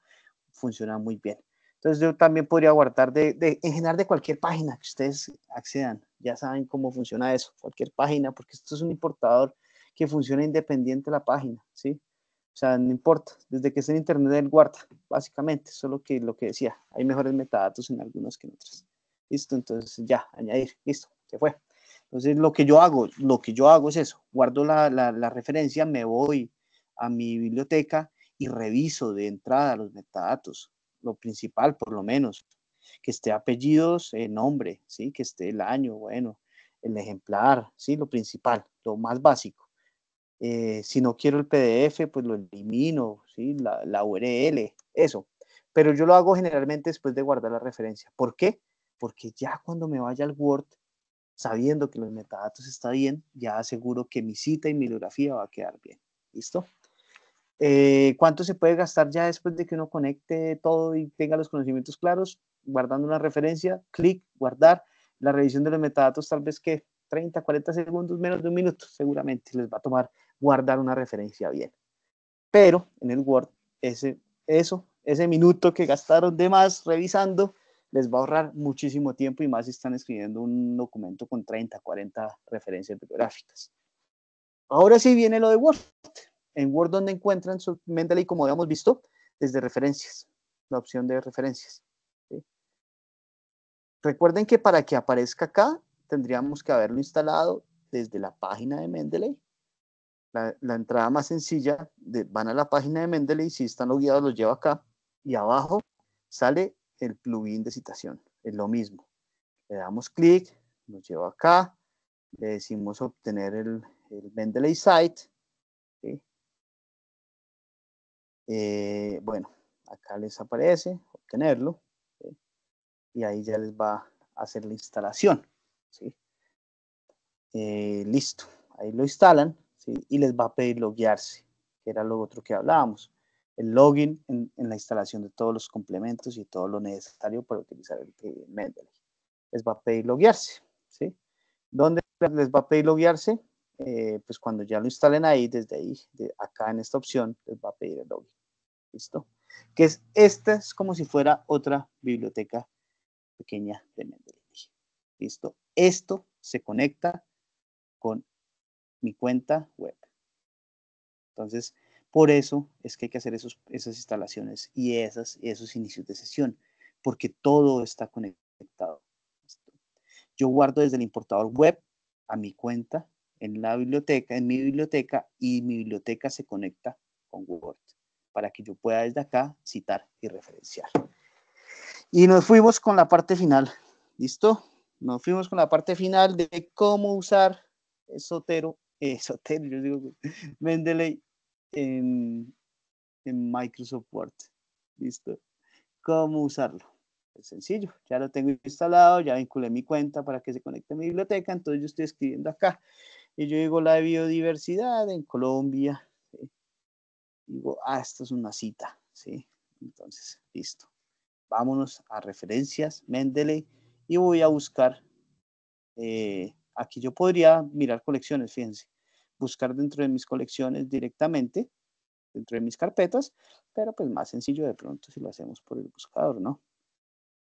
funciona muy bien. Entonces yo también podría guardar de, de, en general de cualquier página que ustedes accedan. Ya saben cómo funciona eso, cualquier página, porque esto es un importador que funciona independiente de la página, ¿sí? O sea, no importa, desde que esté en internet él guarda, básicamente, solo que, lo que decía. Hay mejores metadatos en algunos que en otros. Listo, entonces ya, añadir, listo, se fue. Entonces lo que yo hago, lo que yo hago es eso, guardo la, la, referencia, me voy a mi biblioteca y reviso de entrada los metadatos, lo principal por lo menos, que esté apellidos, eh, nombre, ¿sí? que esté el año, bueno, el ejemplar, ¿sí? lo principal, lo más básico eh, si no quiero el PDF, pues lo elimino, ¿sí? la, la URL, eso. Pero yo lo hago generalmente después de guardar la referencia. ¿Por qué? Porque ya cuando me vaya al Word, sabiendo que los metadatos está bien, ya aseguro que mi cita y mi bibliografía va a quedar bien. ¿Listo? Eh, ¿Cuánto se puede gastar ya después de que uno conecte todo y tenga los conocimientos claros? Guardando una referencia, clic, guardar. La revisión de los metadatos tal vez que 30, 40 segundos, menos de un minuto, seguramente les va a tomar guardar una referencia bien. Pero en el Word, ese, eso, ese minuto que gastaron de más revisando, les va a ahorrar muchísimo tiempo y más si están escribiendo un documento con 30, 40 referencias bibliográficas. Ahora sí viene lo de Word. En Word donde encuentran su Mendeley, como habíamos visto, desde referencias, la opción de referencias. Recuerden que para que aparezca acá, tendríamos que haberlo instalado desde la página de Mendeley la, entrada más sencilla, de, van a la página de Mendeley, si están guiados los lleva acá, y abajo sale el plugin de citación, es lo mismo. Le damos clic, nos lleva acá, le decimos obtener el, Mendeley Site, eh, bueno, acá les aparece, obtenerlo, y ahí ya les va a hacer la instalación, eh, listo, ahí lo instalan, y les va a pedir loguearse, que era lo otro que hablábamos. El login en, la instalación de todos los complementos y todo lo necesario para utilizar el, Mendeley. Les va a pedir loguearse. ¿sí? ¿Dónde les va a pedir loguearse? Eh, pues cuando ya lo instalen ahí, desde ahí, de acá en esta opción, les va a pedir el login. ¿Listo? Que es, esta es como si fuera otra biblioteca pequeña de Mendeley. ¿Listo? Esto se conecta con mi cuenta web. Entonces, por eso es que hay que hacer esas instalaciones y esas, esos inicios de sesión, porque todo está conectado. Yo guardo desde el importador web a mi cuenta en la biblioteca, en mi biblioteca, y mi biblioteca se conecta con Word para que yo pueda desde acá citar y referenciar. Y nos fuimos con la parte final. ¿Listo? Nos fuimos con la parte final de cómo usar Sotero eh, te yo digo Mendeley en, Microsoft Word. Listo. ¿Cómo usarlo? Es sencillo, ya lo tengo instalado, ya vinculé mi cuenta para que se conecte a mi biblioteca, entonces yo estoy escribiendo acá. Y yo digo la biodiversidad en Colombia. Digo, ah, esto es una cita, ¿sí? Entonces, listo. Vámonos a referencias, Mendeley, y voy a buscar eh, Aquí yo podría mirar colecciones, fíjense, buscar dentro de mis colecciones directamente, dentro de mis carpetas, pero pues más sencillo de pronto si lo hacemos por el buscador, ¿no?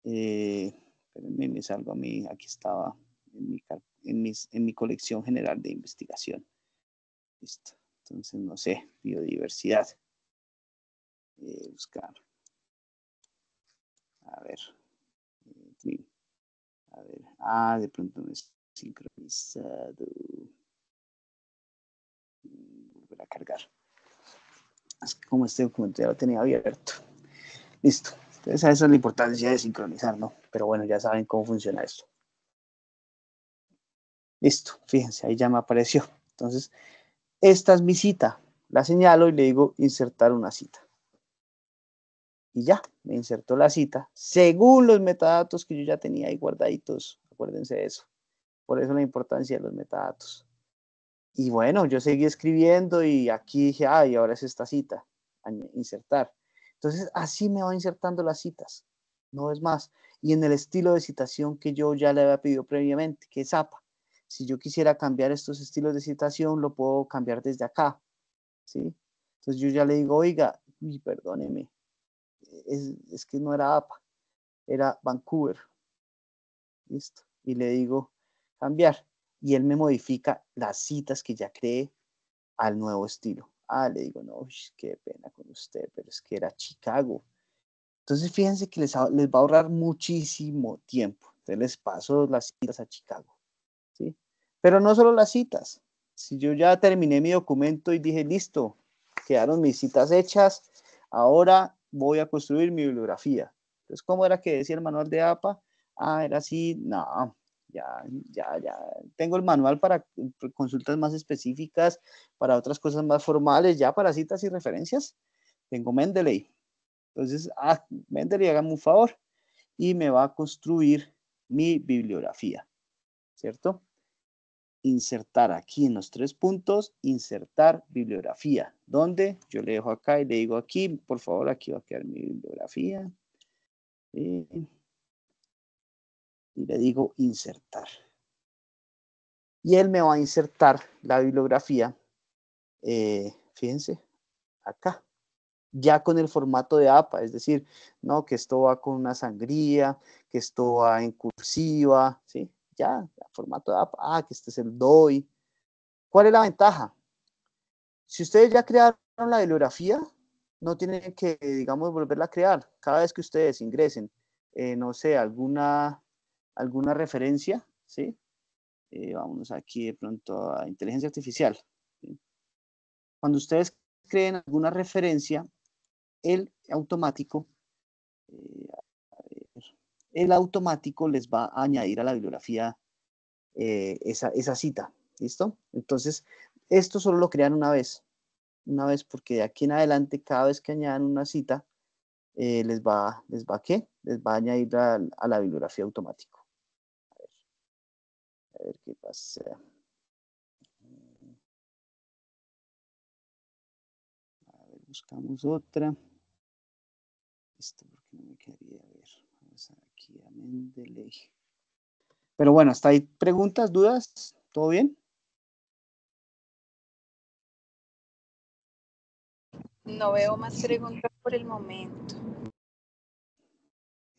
Eh, espérenme, me salgo a mí, aquí estaba en mi, colección general de investigación. Listo, entonces no sé, biodiversidad. Eh, buscar. A ver. Eh, a ver, ah, de pronto no es sincronizado. Volver a cargar. así que como este documento ya lo tenía abierto. Listo. Entonces, esa es la importancia de sincronizar, ¿no? Pero bueno, ya saben cómo funciona esto. Listo, fíjense, ahí ya me apareció. Entonces, esta es mi cita. La señalo y le digo insertar una cita. Y ya, me insertó la cita según los metadatos que yo ya tenía ahí guardaditos. Acuérdense de eso. Por eso la importancia de los metadatos. Y bueno, yo seguí escribiendo y aquí dije, ah, y ahora es esta cita, insertar. Entonces, así me va insertando las citas, no es más. Y en el estilo de citación que yo ya le había pedido previamente, que es APA. Si yo quisiera cambiar estos estilos de citación, lo puedo cambiar desde acá, ¿sí? Entonces yo ya le digo, oiga, uy, perdóneme, es, es que no era APA, era Vancouver. Listo. Y le digo, cambiar. Y él me modifica las citas que ya creé al nuevo estilo. Ah, le digo, no, qué pena con usted, pero es que era Chicago. Entonces, fíjense que les, les va a ahorrar muchísimo tiempo. Entonces, les paso las citas a Chicago. ¿sí? Pero no solo las citas. Si yo ya terminé mi documento y dije, listo, quedaron mis citas hechas, ahora voy a construir mi bibliografía. Entonces, ¿cómo era que decía el manual de APA? Ah, era así, no, ya, ya, ya. Tengo el manual para consultas más específicas, para otras cosas más formales, ya para citas y referencias. Tengo Mendeley. Entonces, ah, Mendeley, hágame un favor y me va a construir mi bibliografía, ¿cierto? Insertar aquí en los tres puntos, insertar bibliografía. ¿Dónde? Yo le dejo acá y le digo aquí, por favor, aquí va a quedar mi bibliografía. Eh, le digo insertar. Y él me va a insertar la bibliografía, eh, fíjense, acá, ya con el formato de APA, es decir, no, que esto va con una sangría, que esto va en cursiva, ¿sí? Ya, formato de APA, ah, que este es el DOI. ¿Cuál es la ventaja? Si ustedes ya crearon la bibliografía, no tienen que, digamos, volverla a crear. Cada vez que ustedes ingresen, eh, no sé, alguna alguna referencia, ¿sí? Eh, vamos aquí de pronto a inteligencia artificial. Cuando ustedes creen alguna referencia, el automático, eh, el automático les va a añadir a la bibliografía eh, esa, cita, ¿listo? Entonces, esto solo lo crean una vez, una vez porque de aquí en adelante, cada vez que añadan una cita, les va, les va ¿qué? Les va a añadir a, a la bibliografía automático. A ver qué pasa. A ver, buscamos otra. Esto porque no me quería ver. Vamos aquí a Mendeley. Pero bueno, ¿hasta ahí preguntas, dudas? ¿Todo bien? No veo más preguntas por el momento.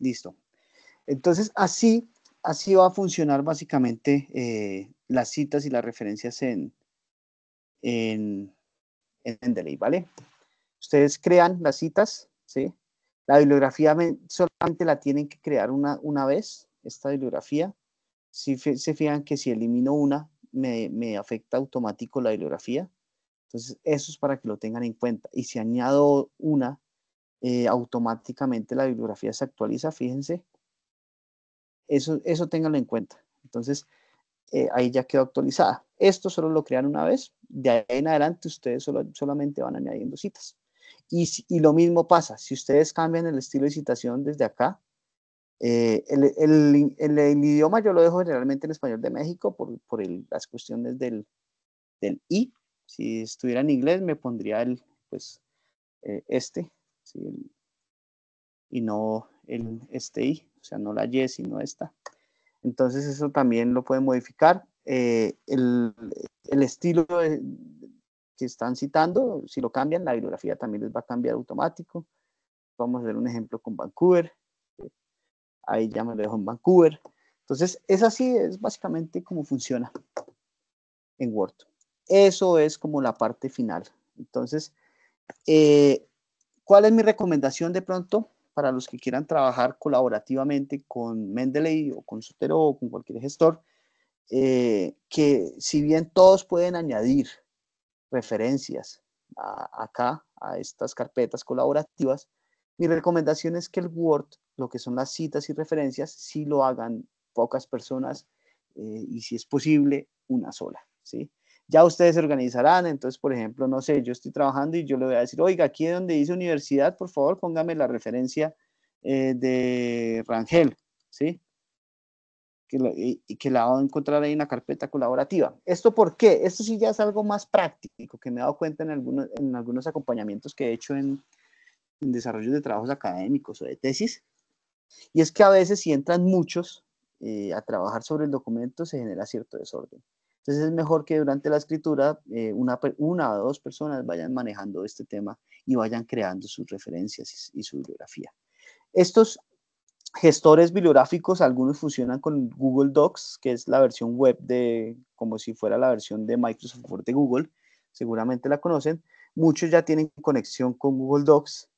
Listo. Entonces, así así va a funcionar básicamente eh, las citas y las referencias en, en, en ¿vale? Ustedes crean las citas, ¿sí? La bibliografía solamente la tienen que crear una, una vez, esta bibliografía. Si se fijan que si elimino una, me, afecta automático la bibliografía. Entonces, eso es para que lo tengan en cuenta. Y si añado una, eh, automáticamente la bibliografía se actualiza, fíjense, eso, eso ténganlo en cuenta. Entonces, eh, ahí ya quedó actualizada. Esto solo lo crean una vez. De ahí en adelante ustedes solamente van añadiendo citas. Y, y, lo mismo pasa, si ustedes cambian el estilo de citación desde acá, eh, el, idioma yo lo dejo generalmente en español de México por, las cuestiones del, I. Si estuviera en inglés me pondría el, pues, eh, este, y no el este I o sea, no la Y, sino esta. Entonces eso también lo pueden modificar. Eh, el, estilo que están citando, si lo cambian, la bibliografía también les va a cambiar automático. Vamos a ver un ejemplo con Vancouver. Ahí ya me lo dejo en Vancouver. Entonces, es así, es básicamente como funciona en Word. Eso es como la parte final. Entonces, eh, ¿cuál es mi recomendación de pronto? para los que quieran trabajar colaborativamente con Mendeley o con Sotero o con cualquier gestor, eh, que si bien todos pueden añadir referencias acá, a estas carpetas colaborativas, mi recomendación es que el Word, lo que son las citas y referencias, si lo hagan pocas personas eh, y si es posible, una sola, ¿sí? ya ustedes se organizarán, entonces, por ejemplo, no sé, yo estoy trabajando y yo le voy a decir, oiga, aquí donde dice universidad, por favor, póngame la referencia eh, de Rangel, ¿sí? y, que la va a encontrar ahí en la carpeta colaborativa. ¿Esto por qué? Esto sí ya es algo más práctico, que me he dado cuenta en algunos, en algunos acompañamientos que he hecho en, en desarrollo de trabajos académicos o de tesis, y es que a veces si entran muchos eh, a trabajar sobre el documento se genera cierto desorden. Entonces es mejor que durante la escritura eh, una, una o dos personas vayan manejando este tema y vayan creando sus referencias y, su bibliografía. Estos gestores bibliográficos, algunos funcionan con Google Docs, que es la versión web de, como si fuera la versión de Microsoft Word de Google, seguramente la conocen. Muchos ya tienen conexión con Google Docs,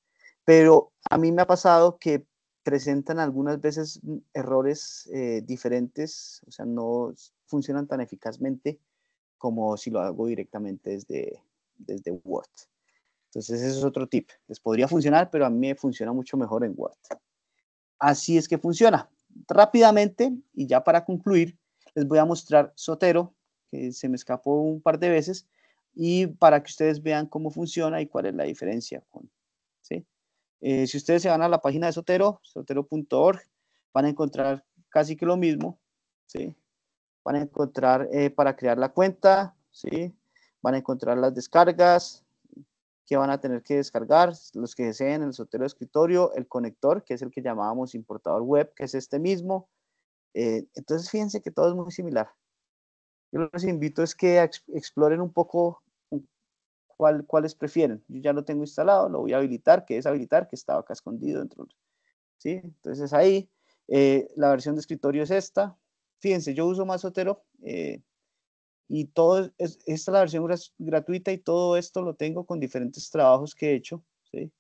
pero a mí me ha pasado que presentan algunas veces errores eh, diferentes, o sea, no funcionan tan eficazmente como si lo hago directamente desde, desde Word. Entonces, ese es otro tip. Les podría funcionar, pero a mí me funciona mucho mejor en Word. Así es que funciona. Rápidamente, y ya para concluir, les voy a mostrar Sotero, que se me escapó un par de veces, y para que ustedes vean cómo funciona y cuál es la diferencia. Con, ¿sí? Eh, si ustedes se van a la página de Sotero, sotero.org, van a encontrar casi que lo mismo, ¿sí? Van a encontrar eh, para crear la cuenta, ¿sí? Van a encontrar las descargas que van a tener que descargar, los que deseen, el Sotero escritorio, el conector, que es el que llamábamos importador web, que es este mismo. Eh, entonces, fíjense que todo es muy similar. Yo los invito es que exploren un poco cuál, cuáles prefieren. Yo ya lo tengo instalado, lo voy a habilitar, que es habilitar, que estaba acá escondido dentro. ¿sí? Entonces ahí, eh, la versión de escritorio es esta. Fíjense, yo uso más eh, y todo, es, esta es la versión gratuita y todo esto lo tengo con diferentes trabajos que he hecho, ¿sí?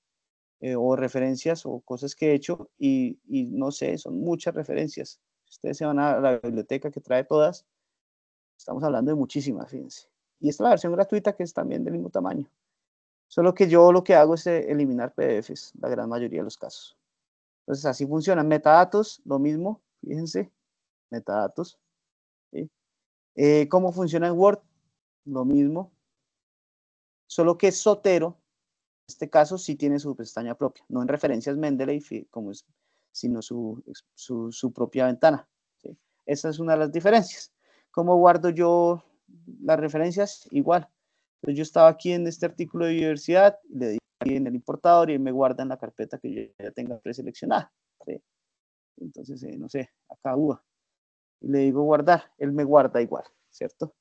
Eh, o referencias o cosas que he hecho y, y no sé, son muchas referencias. Ustedes se van a la biblioteca que trae todas. Estamos hablando de muchísimas, fíjense. Y esta es la versión gratuita que es también del mismo tamaño. Solo que yo lo que hago es eh, eliminar PDFs, la gran mayoría de los casos. Entonces así funciona. Metadatos, lo mismo, fíjense, metadatos. Eh, ¿Cómo funciona en Word? Lo mismo. Solo que Sotero, en este caso, sí tiene su pestaña propia. No en referencias Mendeley, como sino su, propia ventana. Esa es una de las diferencias. ¿Cómo guardo yo las referencias igual. Entonces yo estaba aquí en este artículo de universidad le di en el importador y me guarda en la carpeta que yo ya tenga preseleccionada. Entonces, eh, no sé, acá Y le digo guardar, él me guarda igual, ¿cierto?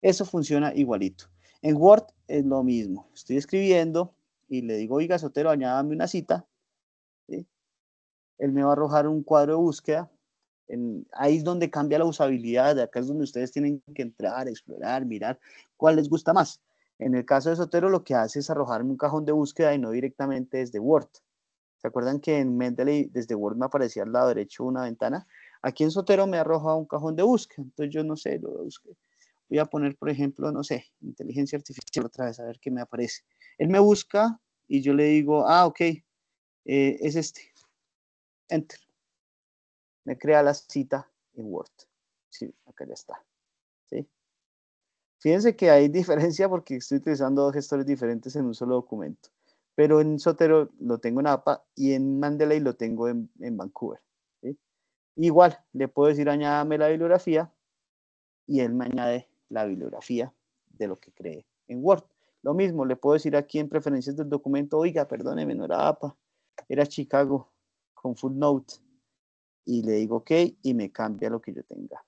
Eso funciona igualito. En Word es lo mismo. Estoy escribiendo y le digo, oiga, Sotero, añádame una cita. Él me va a arrojar un cuadro de búsqueda ahí es donde cambia la usabilidad, acá es donde ustedes tienen que entrar, explorar, mirar cuál les gusta más. En el caso de Sotero lo que hace es arrojarme un cajón de búsqueda y no directamente desde Word. ¿Se acuerdan que en Mendeley desde Word me aparecía al lado derecho una ventana? Aquí en Sotero me arroja un cajón de búsqueda, entonces yo no sé, lo busqué. Voy a poner, por ejemplo, no sé, inteligencia artificial otra vez, a ver qué me aparece. Él me busca y yo le digo, ah, ok, eh, es este. Enter me crea la cita en Word. Sí, acá ya está. Fíjense que hay diferencia porque estoy utilizando dos gestores diferentes en un solo documento. Pero en Sotero lo tengo en APA y en Mandalay lo tengo en, Vancouver. Igual, le puedo decir añádame la bibliografía y él me añade la bibliografía de lo que cree en Word. Lo mismo, le puedo decir aquí en preferencias del documento, oiga, perdóneme, no era APA, era Chicago con footnote y le digo ok y me cambia lo que yo tenga.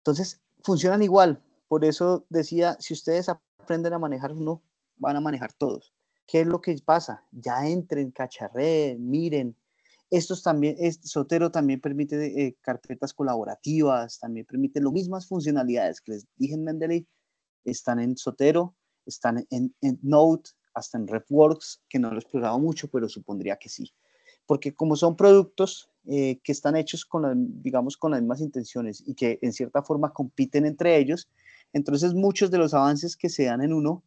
Entonces, funcionan igual. Por eso decía, si ustedes aprenden a manejar uno, van a manejar todos. ¿Qué es lo que pasa? Ya entren, cacharré, miren. Estos también, Sotero también permite eh, carpetas colaborativas, también permite las mismas funcionalidades que les dije en Mendeley, están en Sotero, están en, en Note, hasta en RepWorks, que no lo he explorado mucho, pero supondría que sí porque como son productos eh, que están hechos con, las, digamos, con las mismas intenciones y que en cierta forma compiten entre ellos, entonces muchos de los avances que se dan en uno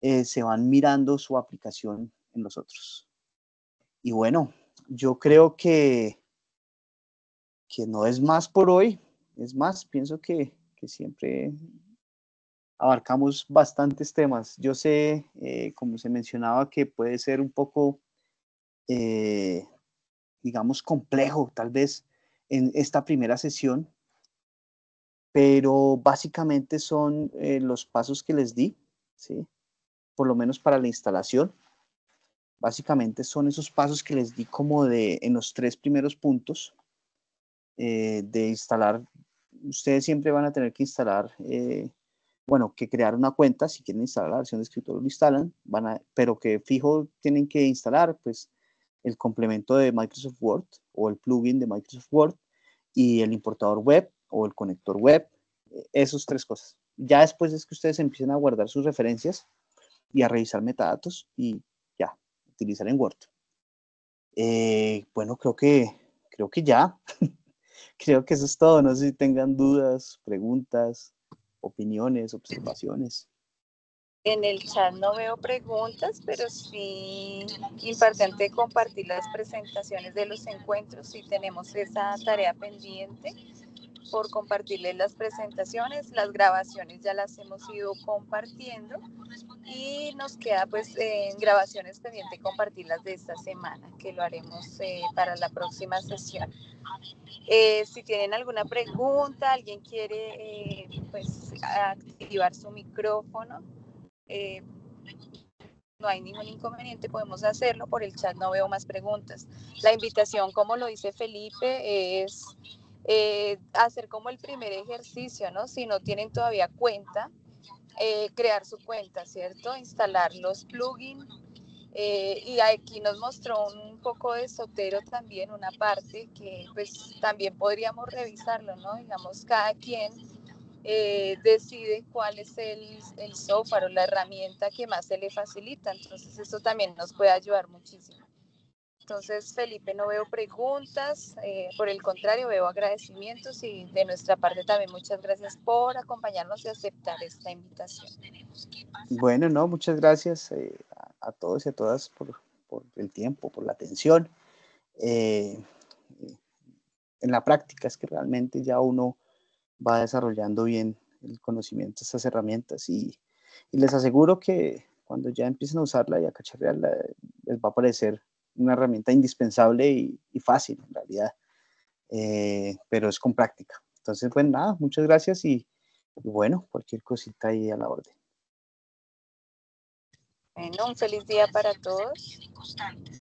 eh, se van mirando su aplicación en los otros. Y bueno, yo creo que, que no es más por hoy, es más, pienso que, siempre abarcamos bastantes temas. Yo sé, eh, como se mencionaba, que puede ser un poco digamos, complejo, tal vez en esta primera sesión, pero básicamente son eh, los pasos que les di, ¿sí? por lo menos para la instalación. Básicamente son esos pasos que les di como de en los tres primeros puntos eh, de instalar. Ustedes siempre van a tener que instalar, eh, bueno, que crear una cuenta. Si quieren instalar la versión de escritorio, lo instalan, van a, pero que fijo tienen que instalar, pues el complemento de Microsoft Word o el plugin de Microsoft Word y el importador web o el conector web, esas tres cosas. Ya después es que ustedes empiecen a guardar sus referencias y a revisar metadatos y ya, utilizar en Word. Eh, bueno, creo que, creo que ya. creo que eso es todo. No sé si tengan dudas, preguntas, opiniones, observaciones. En el chat no veo preguntas, pero sí importante compartir las presentaciones de los encuentros. Si tenemos esa tarea pendiente por compartirles las presentaciones, las grabaciones ya las hemos ido compartiendo y nos queda pues en grabaciones pendiente compartirlas de esta semana, que lo haremos eh, para la próxima sesión. Eh, si tienen alguna pregunta, alguien quiere eh, pues activar su micrófono, eh, no hay ningún inconveniente, podemos hacerlo. Por el chat no veo más preguntas. La invitación, como lo dice Felipe, es eh, hacer como el primer ejercicio, ¿no? Si no tienen todavía cuenta, eh, crear su cuenta, ¿cierto? Instalar los plugins. y aquí nos mostró un poco de Sotero también, una parte que pues también podríamos revisarlo, ¿no? Digamos, cada quien eh, decide cuál es el, el software o la herramienta que más se le facilita. Entonces, esto también nos puede ayudar muchísimo. Entonces, Felipe, no veo preguntas, eh, por el contrario, veo agradecimientos y de nuestra parte también muchas gracias por acompañarnos y aceptar esta invitación. Bueno, no, muchas gracias eh, a, todos y a todas por, el tiempo, por la atención. en la práctica es que realmente ya uno va desarrollando bien el conocimiento de estas herramientas y, les aseguro que cuando ya empiecen a usarla y a cacharrearla, les va a parecer una herramienta indispensable y, fácil en realidad, eh, pero es con práctica. Entonces, bueno, pues nada, muchas gracias y, y bueno, cualquier cosita ahí a la orden. Bueno, un feliz día para todos.